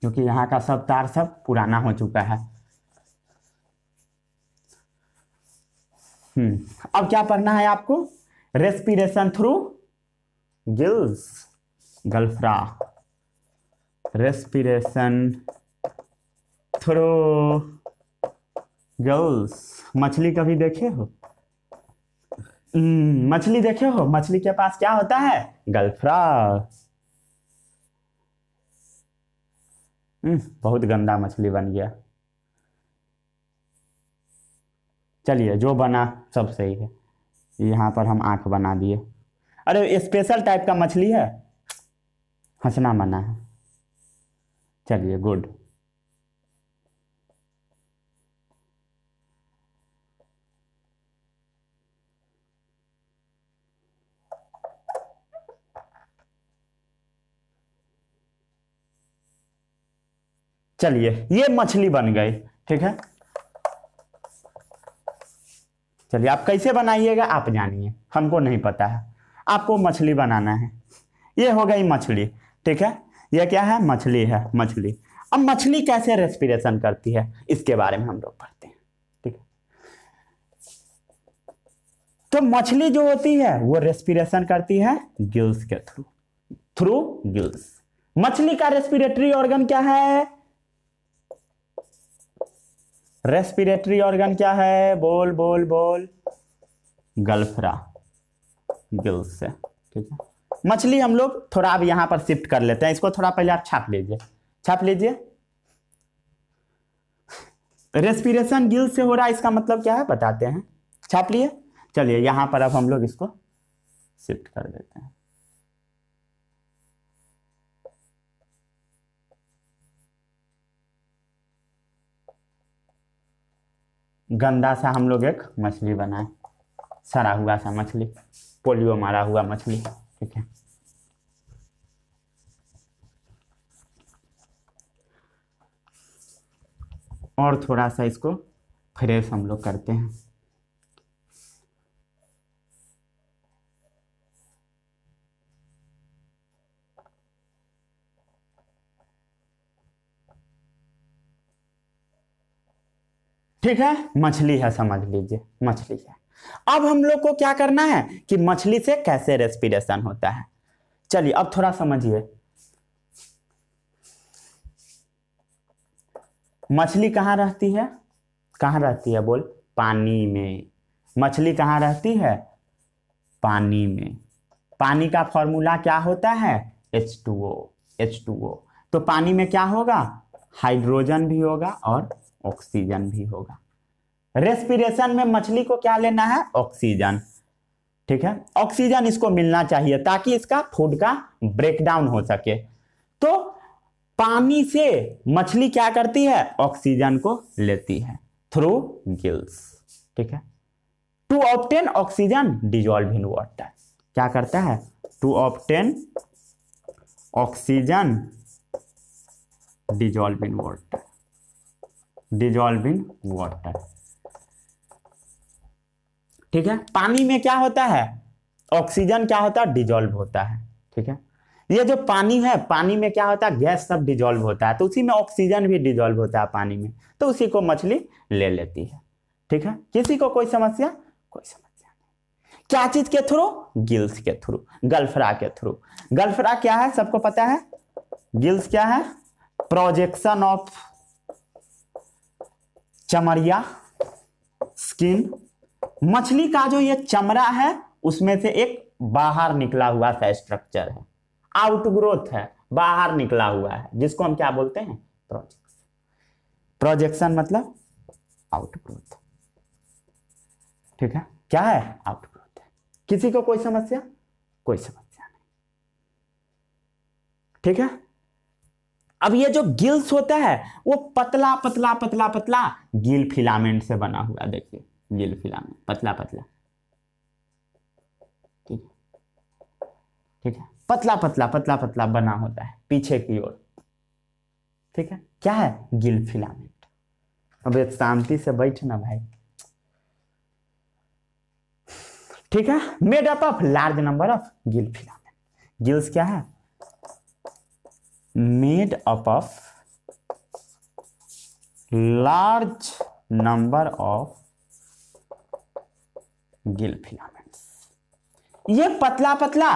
क्योंकि यहाँ का सब तार सब पुराना हो चुका है हम्म अब क्या पढ़ना है आपको रेस्पिरेशन थ्रू गिल्स गल्फ्रा रेस्पिरेशन थ्रो गिल्स मछली कभी देखे हो हम्म, मछली देखे हो मछली के पास क्या होता है गल्फ्रा हम्म, बहुत गंदा मछली बन गया चलिए जो बना सब सही है यहाँ पर हम आंख बना दिए अरे स्पेशल टाइप का मछली है हंसना मना है चलिए गुड चलिए ये मछली बन गई ठीक है चलिए आप कैसे बनाइएगा आप जानिए हमको नहीं पता है आपको मछली बनाना है ये हो गई मछली ठीक है यह क्या है मछली है मछली अब मछली कैसे रेस्पिरेशन करती है इसके बारे में हम लोग पढ़ते हैं ठीक है तो मछली जो होती है वो रेस्पिरेशन करती है गिल्स के थ्रू थ्रू गिल्स मछली का रेस्पिरेटरी ऑर्गन क्या है रेस्पिरेटरी ऑर्गन क्या है बोल बोल बोल गल्फरा गिल्स से ठीक है मछली हम लोग थोड़ा अब यहाँ पर शिफ्ट कर लेते हैं इसको थोड़ा पहले आप छाप लीजिए छाप लीजिए रेस्पिरेशन गिल से हो रहा है इसका मतलब क्या है बताते हैं छाप लिए चलिए यहाँ पर अब हम लोग इसको शिफ्ट कर देते हैं गंदा सा हम लोग एक मछली बनाए सड़ा हुआ सा मछली पोलियो मारा हुआ मछली ठीक है और थोड़ा सा इसको फ्रेश हम लोग करते हैं ठीक है मछली है समझ लीजिए मछली है अब हम लोग को क्या करना है कि मछली से कैसे रेस्पिरेशन होता है चलिए अब थोड़ा समझिए मछली कहां रहती है कहां रहती है बोल पानी में मछली कहां रहती है पानी में पानी का फॉर्मूला क्या होता है एच टू ओ एच तो पानी में क्या होगा हाइड्रोजन भी होगा और ऑक्सीजन भी होगा रेस्पिरेशन में मछली को क्या लेना है ऑक्सीजन ठीक है ऑक्सीजन इसको मिलना चाहिए ताकि इसका फूड का ब्रेकडाउन हो सके तो पानी से मछली क्या करती है ऑक्सीजन को लेती है थ्रू गिल्स ठीक है to obtain oxygen dissolve in water क्या करता है to obtain oxygen dissolve in water dissolve in water ठीक है पानी में क्या होता है ऑक्सीजन क्या होता है डिजोल्व होता है ठीक है ये जो पानी है पानी में क्या होता है गैस सब डिजोल्व होता है तो उसी में ऑक्सीजन भी डिजोल्व होता है पानी में तो उसी को मछली ले लेती है ठीक है किसी को कोई समस्या कोई समस्या नहीं क्या चीज के थ्रू गिल्स के थ्रू गल्फरा के थ्रू गल्फरा क्या है सबको पता है गिल्स क्या है प्रोजेक्शन ऑफ चमरिया स्किन मछली का जो ये चमड़ा है उसमें से एक बाहर निकला हुआ सा स्ट्रक्चर है आउटग्रोथ है बाहर निकला हुआ है जिसको हम क्या बोलते हैं प्रोजेक्शन प्रोजेक्शन मतलब आउटग्रोथ ठीक है क्या है आउटग्रोथ है किसी को कोई समस्या कोई समस्या नहीं ठीक है अब ये जो गिल्स होता है वो पतला पतला पतला पतला गिल फिलामेंट से बना हुआ देखिए येलो फिलामेंट पतला पतला ठीक है ठीक है पतला पतला पतला पतला बना होता है पीछे की ओर ठीक है क्या है गिल फिलामेंट अब शांति से बैठना भाई ठीक है made up of large number of gill filament gills क्या है made up of large number of gill filaments ये पतला पतला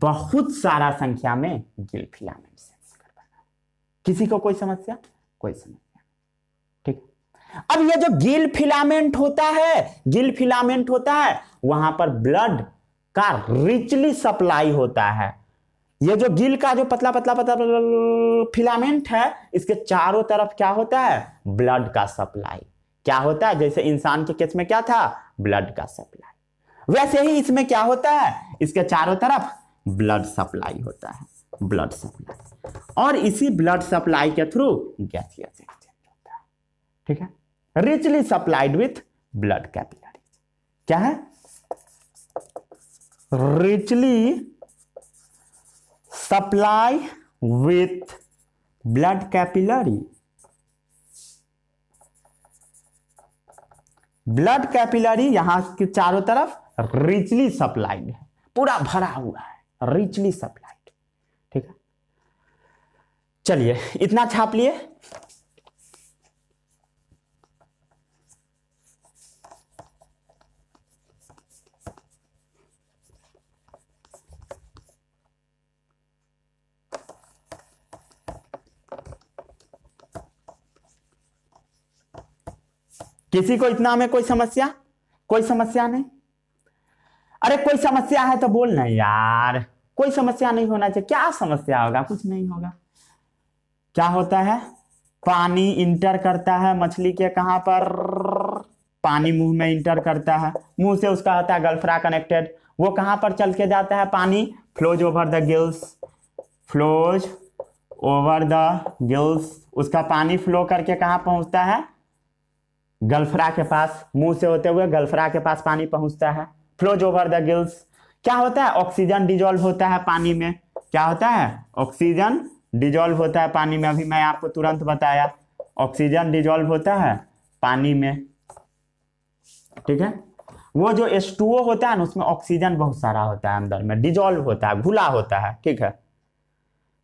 बहुत सारा संख्या में गिल फिलामेंट्स किसी को कोई समस्या कोई समस्या ठीक अब ये जो गिल फिलामेंट होता है गिल फिलामेंट होता है वहां पर ब्लड का रिचली सप्लाई होता है ये जो गिल का जो पतला पतला पतला, फिलामेंट है इसके चारों तरफ क्या होता है ब्लड का सप्लाई क्या होता है जैसे इंसान के केस में क्या था ब्लड का सप्लाई वैसे ही इसमें क्या होता है इसके चारों तरफ ब्लड सप्लाई होता है ब्लड सप्लाई और इसी ब्लड सप्लाई के थ्रू गैसियस एक्सचेंज होता है ठीक है richly supplied with blood capillary क्या है richly supply with blood capillary blood capillary यहां के चारों तरफ रिचली सप्लाइड है पूरा भरा हुआ है रिचली सप्लाइड ठीक है चलिए इतना छाप लिए किसी को इतना में कोई समस्या कोई समस्या नहीं अरे कोई समस्या है तो बोलना यार कोई समस्या नहीं होना चाहिए क्या समस्या होगा कुछ नहीं होगा क्या होता है पानी इंटर करता है मछली के कहां पर पानी मुंह में इंटर करता है मुंह से उसका होता है गल्फरा कनेक्टेड वो कहां पर चल के जाता है पानी flows over the gills flows over the gills उसका पानी फ्लो करके कहां पहुंचता है गल्फरा के पास मुंह से होते हुए गल्फरा के पास पानी पहुंचता है फ्लोज ओवर द गिल्स क्या होता है ऑक्सीजन डिजोल्व होता है पानी में क्या होता है ऑक्सीजन डिजोल्व होता है पानी में अभी मैं आपको तुरंत बताया ऑक्सीजन डिजोल्व होता है पानी में ठीक है वो जो एस होता है ना उसमें ऑक्सीजन बहुत सारा होता है अंदर में डिजोल्व होता है घुला होता है ठीक है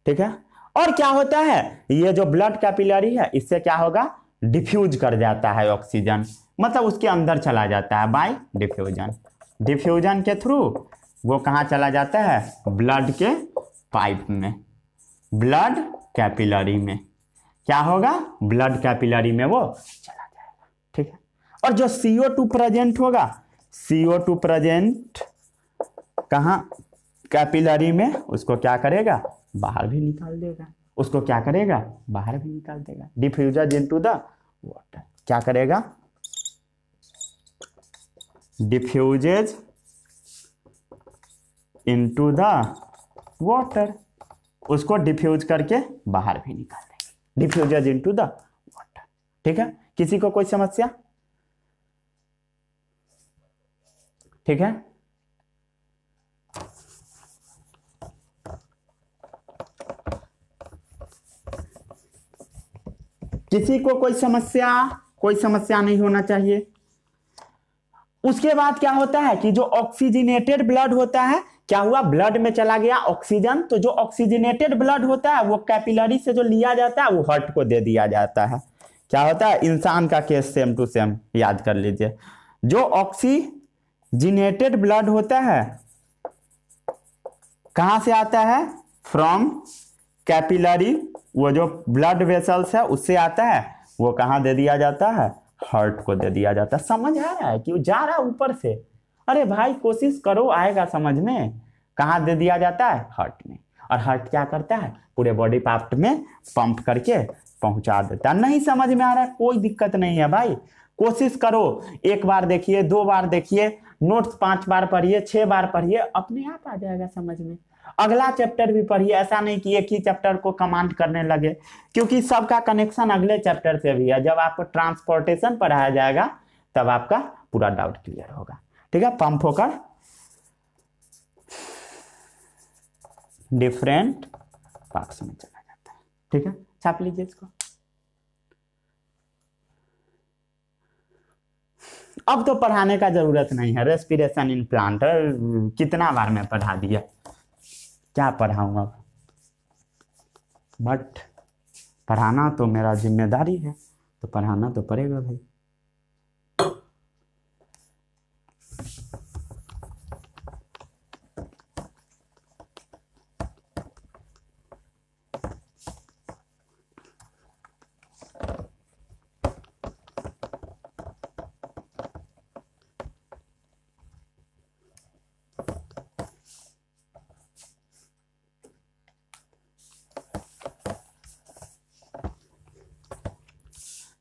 ठीक है और क्या होता है ये जो ब्लड कैपिलरी है इससे क्या होगा डिफ्यूज कर जाता है ऑक्सीजन मतलब उसके अंदर चला जाता है बाय डिफ्यूजन डिफ्यूजन के थ्रू वो कहाँ चला जाता है ब्लड के पाइप में ब्लड कैपिलरी में क्या होगा ब्लड कैपिलरी में वो चला जाएगा ठीक है और जो सीओ टू प्रेजेंट होगा सीओ टू प्रेजेंट कहाँ कैपिलरी में उसको क्या करेगा बाहर भी निकाल देगा उसको क्या करेगा बाहर भी निकाल देगा diffuser into the water क्या करेगा डिफ्यूजेज टू द वॉटर उसको डिफ्यूज करके बाहर भी निकाल देगा डिफ्यूजेज टू द वॉटर ठीक है किसी को कोई समस्या ठीक है किसी को कोई समस्या कोई समस्या नहीं होना चाहिए उसके बाद क्या होता है कि जो ऑक्सीजनेटेड ब्लड होता है क्या हुआ ब्लड में चला गया ऑक्सीजन तो जो ऑक्सीजनेटेड ब्लड होता है वो कैपिलरी से जो लिया जाता है वो हार्ट को दे दिया जाता है क्या होता है इंसान का केस सेम टू सेम याद कर लीजिए जो ऑक्सीजनेटेड ब्लड होता है कहां से आता है फ्रॉम कैपिलरी वो जो ब्लड वेसल्स है उससे आता है वो कहाँ दे दिया जाता है हार्ट को दे दिया जाता है समझ आ रहा है कि वो जा रहा है ऊपर से अरे भाई कोशिश करो आएगा समझ में कहाँ दे दिया जाता है हार्ट में और हार्ट क्या करता है पूरे बॉडी पार्ट में पंप करके पहुंचा देता है नहीं समझ में आ रहा है कोई दिक्कत नहीं है भाई कोशिश करो एक बार देखिए दो बार देखिए नोट्स पांच बार पढ़िए छह बार पढ़िए अपने आप आ जाएगा समझ में अगला चैप्टर भी पढ़िए ऐसा नहीं कि एक ही चैप्टर को कमांड करने लगे क्योंकि सबका कनेक्शन अगले चैप्टर से भी है जब आपको ट्रांसपोर्टेशन पढ़ाया जाएगा तब आपका पूरा डाउट क्लियर होगा ठीक है पंप होकर डिफरेंट पार्ट्स में चला जाता है ठीक है छाप लीजिए इसको अब तो पढ़ाने का जरूरत नहीं है रेस्पिरेशन इन प्लांट कितना बार में पढ़ा दिया क्या पढ़ाऊंगा बट पढ़ाना तो मेरा जिम्मेदारी है तो पढ़ाना तो पड़ेगा भाई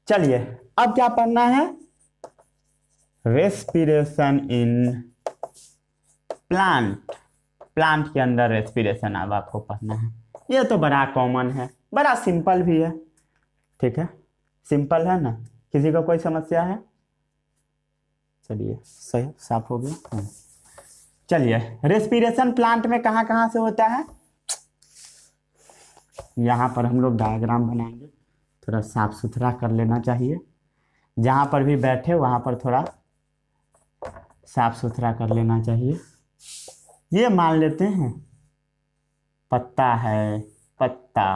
चलिए अब क्या पढ़ना है रेस्पिरेशन इन प्लांट प्लांट के अंदर रेस्पिरेशन अब आपको पढ़ना है ये तो बड़ा कॉमन है बड़ा सिंपल भी है ठीक है सिंपल है ना किसी को कोई समस्या है चलिए सही साफ हो गया हाँ। चलिए रेस्पिरेशन प्लांट में कहाँ कहाँ से होता है यहाँ पर हम लोग डायग्राम बनाएंगे थोड़ा साफ सुथरा कर लेना चाहिए जहाँ पर भी बैठे वहाँ पर थोड़ा साफ सुथरा कर लेना चाहिए ये मान लेते हैं पत्ता है पत्ता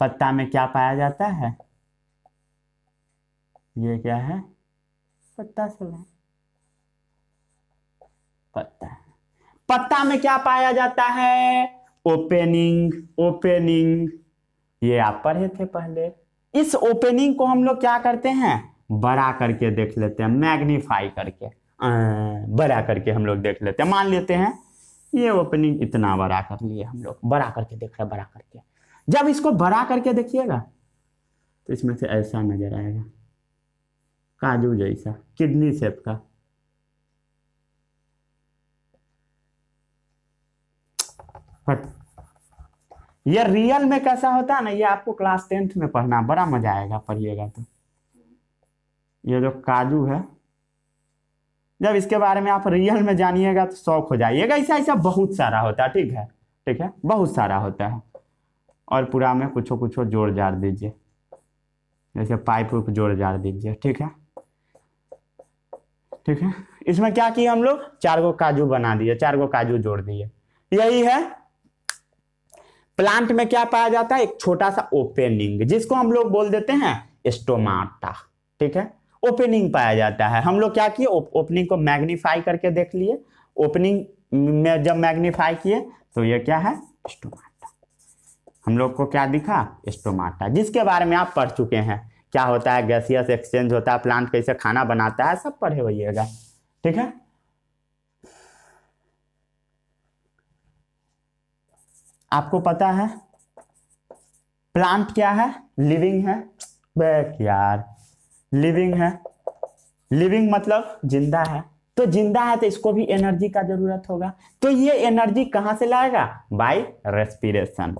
पत्ता में क्या पाया जाता है ये क्या है पत्ता सब है पत्ता पत्ता में क्या पाया जाता है ओपनिंग ओपनिंग ये आप पढ़े थे पहले इस ओपनिंग को हम लोग क्या करते हैं बड़ा करके देख लेते हैं मैग्नीफाई करके बड़ा करके हम लोग देख लेते हैं मान लेते हैं ये ओपनिंग इतना बड़ा कर लिए हम लोग बड़ा करके देख रहे बड़ा करके जब इसको बड़ा करके देखिएगा तो इसमें से ऐसा नजर आएगा काजू जैसा किडनी शेप का हट ये रियल में कैसा होता है ना ये आपको क्लास टेंथ में पढ़ना बड़ा मजा आएगा पढ़िएगा तो ये जो काजू है जब इसके बारे में आप रियल में जानिएगा तो शौक हो जाइएगा ऐसा ऐसा बहुत सारा होता है ठीक है ठीक है बहुत सारा होता है और पूरा में कुछ कुछ जोड़ जाड़ दीजिए जैसे पाइप उप जोड़ जाड़ दीजिए ठीक है ठीक है इसमें क्या किए हम लोग चार गो काजू बना दिए चार गो काजू जोड़ दिए यही है प्लांट में क्या पाया जाता है एक छोटा सा ओपनिंग जिसको हम लोग बोल देते हैं स्टोमाटा ठीक है ओपनिंग पाया जाता है हम लोग क्या किए ओपनिंग को मैग्निफाई करके देख लिए ओपनिंग में जब मैग्नीफाई किए तो ये क्या है स्टोमाटा हम लोग को क्या दिखा स्टोमाटा जिसके बारे में आप पढ़ चुके हैं क्या होता है गैसियस एक्सचेंज होता है प्लांट कैसे खाना बनाता है सब पढ़े होइएगा ठीक है आपको पता है प्लांट क्या है लिविंग है बैक यार लिविंग है लिविंग मतलब जिंदा है तो जिंदा है तो इसको भी एनर्जी का जरूरत होगा तो ये एनर्जी कहां से लाएगा बाय रेस्पिरेशन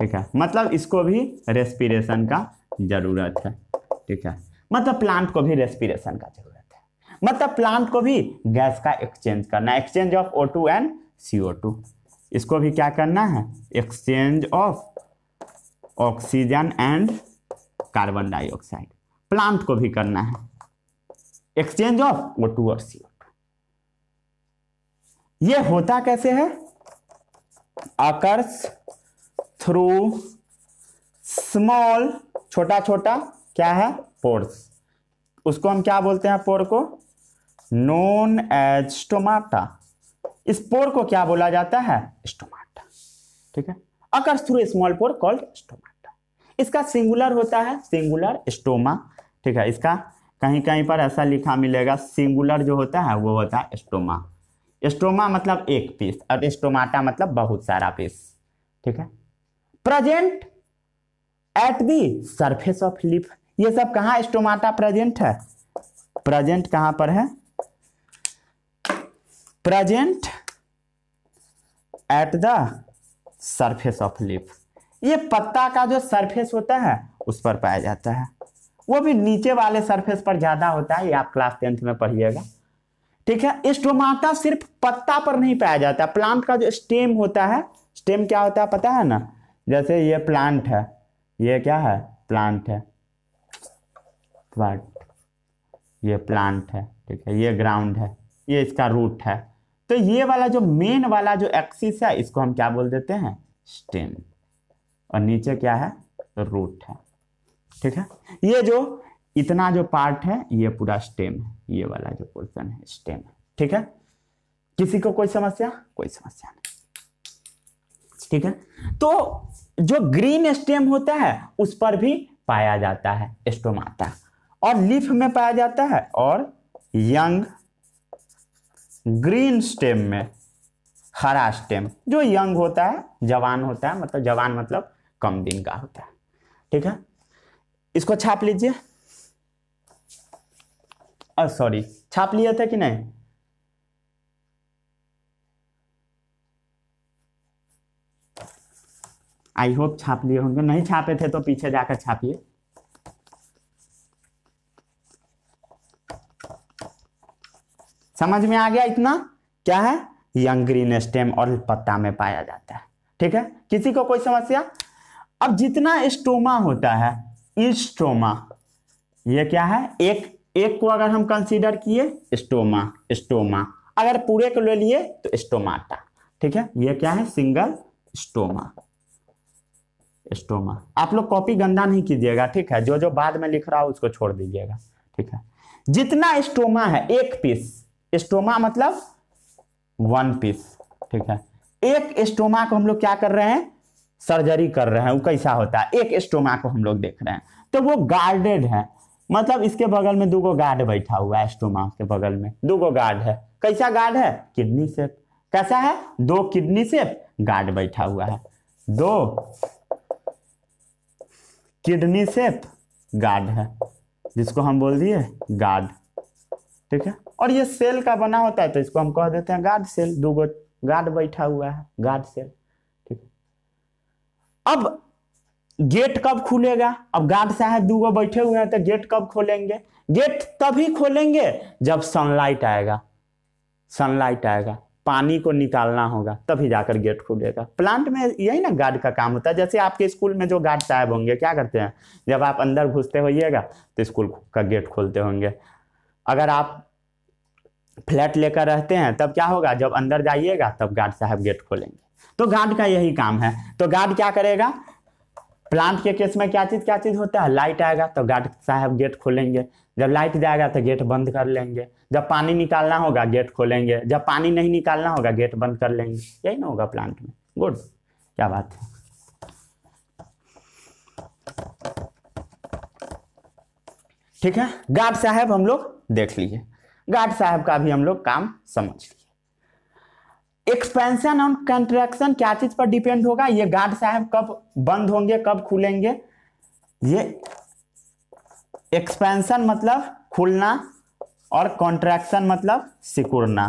ठीक है मतलब इसको भी रेस्पिरेशन का जरूरत है ठीक है मतलब प्लांट को भी रेस्पिरेशन का जरूरत है मतलब प्लांट को भी गैस का एक्सचेंज करना exchange of O two and CO two इसको भी क्या करना है exchange of oxygen and carbon dioxide plant को भी करना है एक्सचेंज ऑफ वो टू और सी ये होता कैसे है आकर्ष थ्रू स्मॉल छोटा छोटा क्या है पोर्स उसको हम क्या बोलते हैं पोर को नोन एज टोमाटा स्पोर को क्या बोला जाता है स्टोमाटा ठीक है occurs through small pore called stomata इसका सिंगुलर होता है सिंगुलर स्टोमा ठीक है इसका कहीं कहीं पर ऐसा लिखा मिलेगा सिंगुलर जो होता है वो होता है स्टोमा स्टोमा मतलब एक पीस और स्टोमाटा मतलब बहुत सारा पीस ठीक है present at the surface of leaf ये सब कहा स्टोमाटा प्रेजेंट है प्रेजेंट कहां पर है present at the surface of leaf ये पत्ता का जो सरफेस होता है उस पर पाया जाता है वो भी नीचे वाले सरफेस पर ज्यादा होता है ये आप क्लास टेंथ में पढ़िएगा ठीक है स्टोमाटा सिर्फ पत्ता पर नहीं पाया जाता प्लांट का जो स्टेम होता है स्टेम क्या होता है पता है ना जैसे ये प्लांट है ये क्या है प्लांट है ये प्लांट है ठीक है ये ग्राउंड है ये इसका रूट है तो ये वाला जो मेन वाला जो एक्सिस है इसको हम क्या बोल देते हैं स्टेम और नीचे क्या है रूट है ठीक है ये जो इतना जो पार्ट है ये पूरा स्टेम है ये वाला जो पोर्शन है स्टेम है ठीक है किसी को कोई समस्या कोई समस्या नहीं ठीक है तो जो ग्रीन स्टेम होता है उस पर भी पाया जाता है स्टोमाटा और लीफ में पाया जाता है और यंग ग्रीन स्टेम में हरा स्टेम जो यंग होता है जवान होता है मतलब जवान मतलब कम दिन का होता है ठीक है इसको छाप लीजिए सॉरी छाप लिया था कि नहीं आई होप छाप लिए होंगे नहीं छापे थे तो पीछे जाकर छापिए समझ में आ गया इतना क्या है यंग ग्रीन स्टेम और पत्ता में पाया जाता है ठीक है किसी को कोई समस्या अब जितना स्टोमा होता है स्टोमा ये क्या है एक एक को अगर हम कंसीडर किए स्टोमा स्टोमा अगर पूरे को ले लिए तो स्टोमाटा ठीक है ये क्या है सिंगल स्टोमा स्टोमा आप लोग कॉपी गंदा नहीं कीजिएगा ठीक है जो जो बाद में लिख रहा हो उसको छोड़ दीजिएगा ठीक है जितना स्टोमा है एक पीस स्टोमा मतलब वन पीस ठीक है एक स्टोमा को हम लोग क्या कर रहे हैं सर्जरी कर रहे हैं वो कैसा होता है एक स्टोमा को हम लोग देख रहे हैं तो वो गार्डेड है मतलब इसके बगल में दो गो गार्ड बैठा हुआ है स्टोमा के बगल में दो गो गार्ड है कैसा गार्ड है किडनी सेप कैसा है दो किडनी सेप गार्ड बैठा हुआ है दो किडनी सेप गार्ड है जिसको हम बोल दिए गार्ड ठीक है और ये सेल का बना होता है तो इसको हम कह देते हैं गार्ड सेल दो गो गार्ड बैठा हुआ है गार्ड सेल ठीक है अब गेट कब खुलेगा अब गार्ड साहब दो गो बैठे हुए हैं तो गेट कब खोलेंगे गेट तभी खोलेंगे जब सनलाइट आएगा सनलाइट आएगा पानी को निकालना होगा तभी जाकर गेट खुलेगा प्लांट में यही ना गार्ड का काम होता है जैसे आपके स्कूल में जो गार्ड साहब होंगे क्या करते हैं जब आप अंदर घुसते होइएगा तो स्कूल का गेट खोलते होंगे अगर आप फ्लैट लेकर रहते हैं तब क्या होगा जब अंदर जाइएगा तब गार्ड साहब गेट खोलेंगे तो गार्ड का यही काम है तो गार्ड क्या करेगा प्लांट के केस में क्या चीज़ क्या चीज़ होता है लाइट आएगा तो गार्ड साहब गेट खोलेंगे जब लाइट जाएगा तो गेट बंद कर लेंगे जब पानी निकालना होगा गेट खोलेंगे जब पानी नहीं निकालना होगा गेट बंद कर लेंगे यही ना होगा प्लांट में गुड क्या बात है ठीक है गार्ड साहब हम लोग देख लिए गार्ड साहब का भी हम लोग काम समझ लिए एक्सपेंशन और कंट्रैक्शन क्या चीज पर डिपेंड होगा ये गार्ड साहब कब बंद होंगे कब खुलेंगे ये एक्सपेंशन मतलब खुलना और कॉन्ट्रैक्शन मतलब सिकुड़ना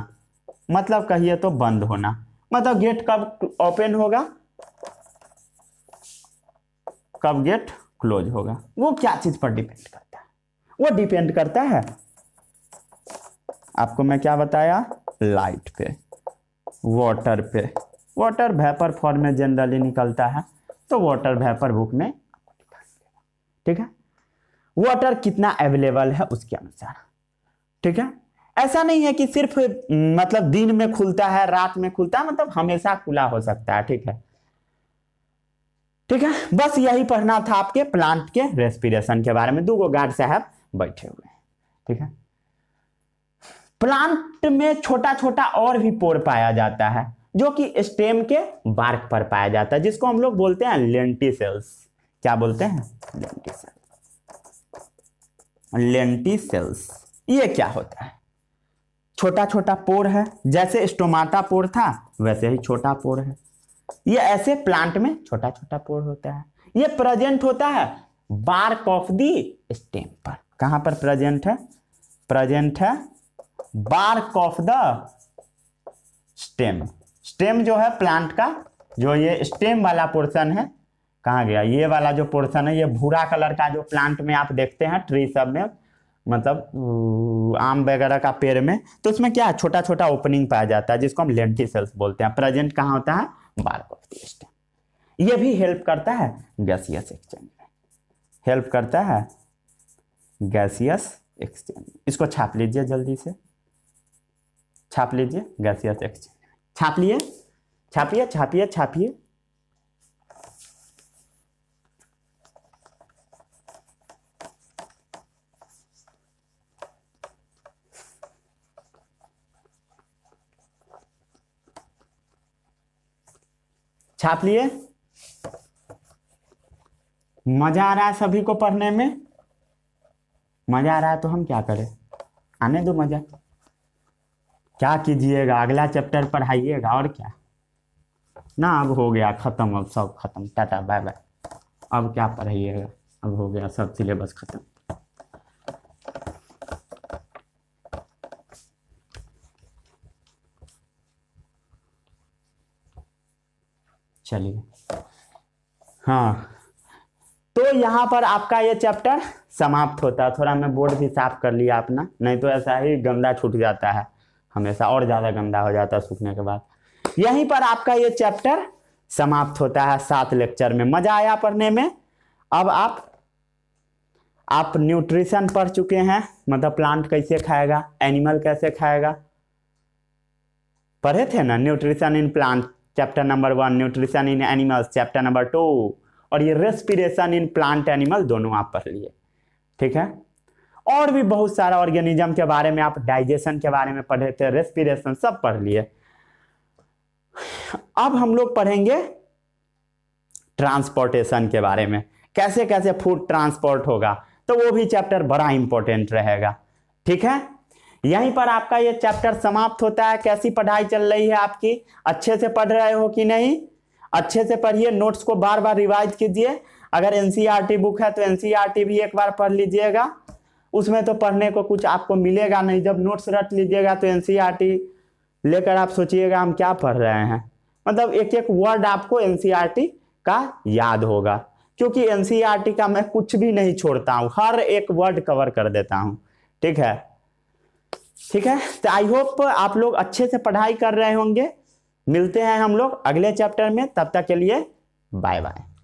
मतलब कहिए तो बंद होना मतलब गेट कब ओपन होगा कब गेट क्लोज होगा वो क्या चीज पर डिपेंड करता वो डिपेंड करता है आपको मैं क्या बताया लाइट पे वाटर पे वाटर वेपर फॉर्म में जनरली निकलता है तो वाटर वेपर बुक में ठीक है वाटर कितना अवेलेबल है उसके अनुसार ठीक है ऐसा नहीं है कि सिर्फ मतलब दिन में खुलता है रात में खुलता है मतलब हमेशा खुला हो सकता है ठीक है ठीक है बस यही पढ़ना था आपके प्लांट के रेस्पिरेशन के बारे में दो गो गार्ड साहब बैठे हुए ठीक है प्लांट में छोटा छोटा और भी पोर पाया जाता है जो कि स्टेम के बार्क पर पाया जाता है जिसको हम लोग बोलते हैं लेंटी सेल्स क्या बोलते हैं लेंटी सेल्स लेंटी सेल्स ये क्या होता है छोटा छोटा पोर है जैसे स्टोमाटा पोर था वैसे ही छोटा पोर है ये ऐसे प्लांट में छोटा छोटा पोर होता है ये प्रेजेंट होता है बार्क ऑफ दी स्टेम पर कहां पर प्रेजेंट है प्रेजेंट है bark of the stem stem जो है प्लांट का जो ये स्टेम वाला पोर्शन है कहा गया ये वाला जो पोर्शन है ये भूरा कलर का जो प्लांट में आप देखते हैं ट्री सब में मतलब आम वगैरह का पेड़ में तो उसमें क्या है छोटा छोटा ओपनिंग पाया जाता है जिसको हम लेंटी सेल्स बोलते हैं प्रेजेंट कहाँ होता है बार्क ऑफ द स्टेम ये भी हेल्प करता है गैसियस एक्सचेंज में हेल्प करता है गैसियस एक्सचेंज इसको छाप लीजिए जल्दी से छाप लीजिए गैसियस एक्सचेंज छाप लिए छापिए छापिए छापिए छाप लिए मजा आ रहा है सभी को पढ़ने में मज़ा आ रहा है तो हम क्या करें आने दो मज़ा क्या कीजिएगा अगला चैप्टर पढ़ाइएगा और क्या ना अब हो गया ख़त्म अब सब ख़त्म टाटा बाय बाय अब क्या पढ़ाइएगा अब हो गया सब सिलेबस ख़त्म चलिए हाँ तो यहाँ पर आपका ये चैप्टर समाप्त होता है थोड़ा मैं बोर्ड भी साफ कर लिया अपना नहीं तो ऐसा ही गंदा छूट जाता है हमेशा और ज़्यादा गंदा हो जाता है सूखने के बाद यहीं पर आपका ये चैप्टर समाप्त होता है सात लेक्चर में मज़ा आया पढ़ने में अब आप आप न्यूट्रिशन पढ़ चुके हैं मतलब प्लांट कैसे खाएगा एनिमल कैसे खाएगा पढ़े थे ना nutrition in plant chapter number one nutrition in animals chapter number two और ये रेस्पिरेशन इन प्लांट एनिमल दोनों आप पढ़ लिए ठीक है और भी बहुत सारा ऑर्गेनिज्म के बारे में आप डाइजेशन के बारे में पढ़े थे रेस्पिरेशन सब पढ़ लिए अब हम लोग पढ़ेंगे ट्रांसपोर्टेशन के बारे में कैसे कैसे फूड ट्रांसपोर्ट होगा तो वो भी चैप्टर बड़ा इंपॉर्टेंट रहेगा ठीक है यहीं पर आपका ये चैप्टर समाप्त होता है कैसी पढ़ाई चल रही है आपकी अच्छे से पढ़ रहे हो कि नहीं अच्छे से पढ़िए नोट्स को बार बार रिवाइज कीजिए अगर एनसीईआरटी बुक e है तो एनसीईआरटी e भी एक बार पढ़ लीजिएगा उसमें तो पढ़ने को कुछ आपको मिलेगा नहीं जब नोट्स रट लीजिएगा तो एनसीईआरटी e लेकर आप सोचिएगा हम क्या पढ़ रहे हैं मतलब एक एक वर्ड आपको एनसीईआरटी का याद होगा क्योंकि एनसीईआरटी का मैं कुछ भी नहीं छोड़ता हूँ हर एक वर्ड कवर कर देता हूँ ठीक है ठीक है तो आई होप आप लोग अच्छे से पढ़ाई कर रहे होंगे मिलते हैं हम लोग अगले चैप्टर में तब तक के लिए बाय बाय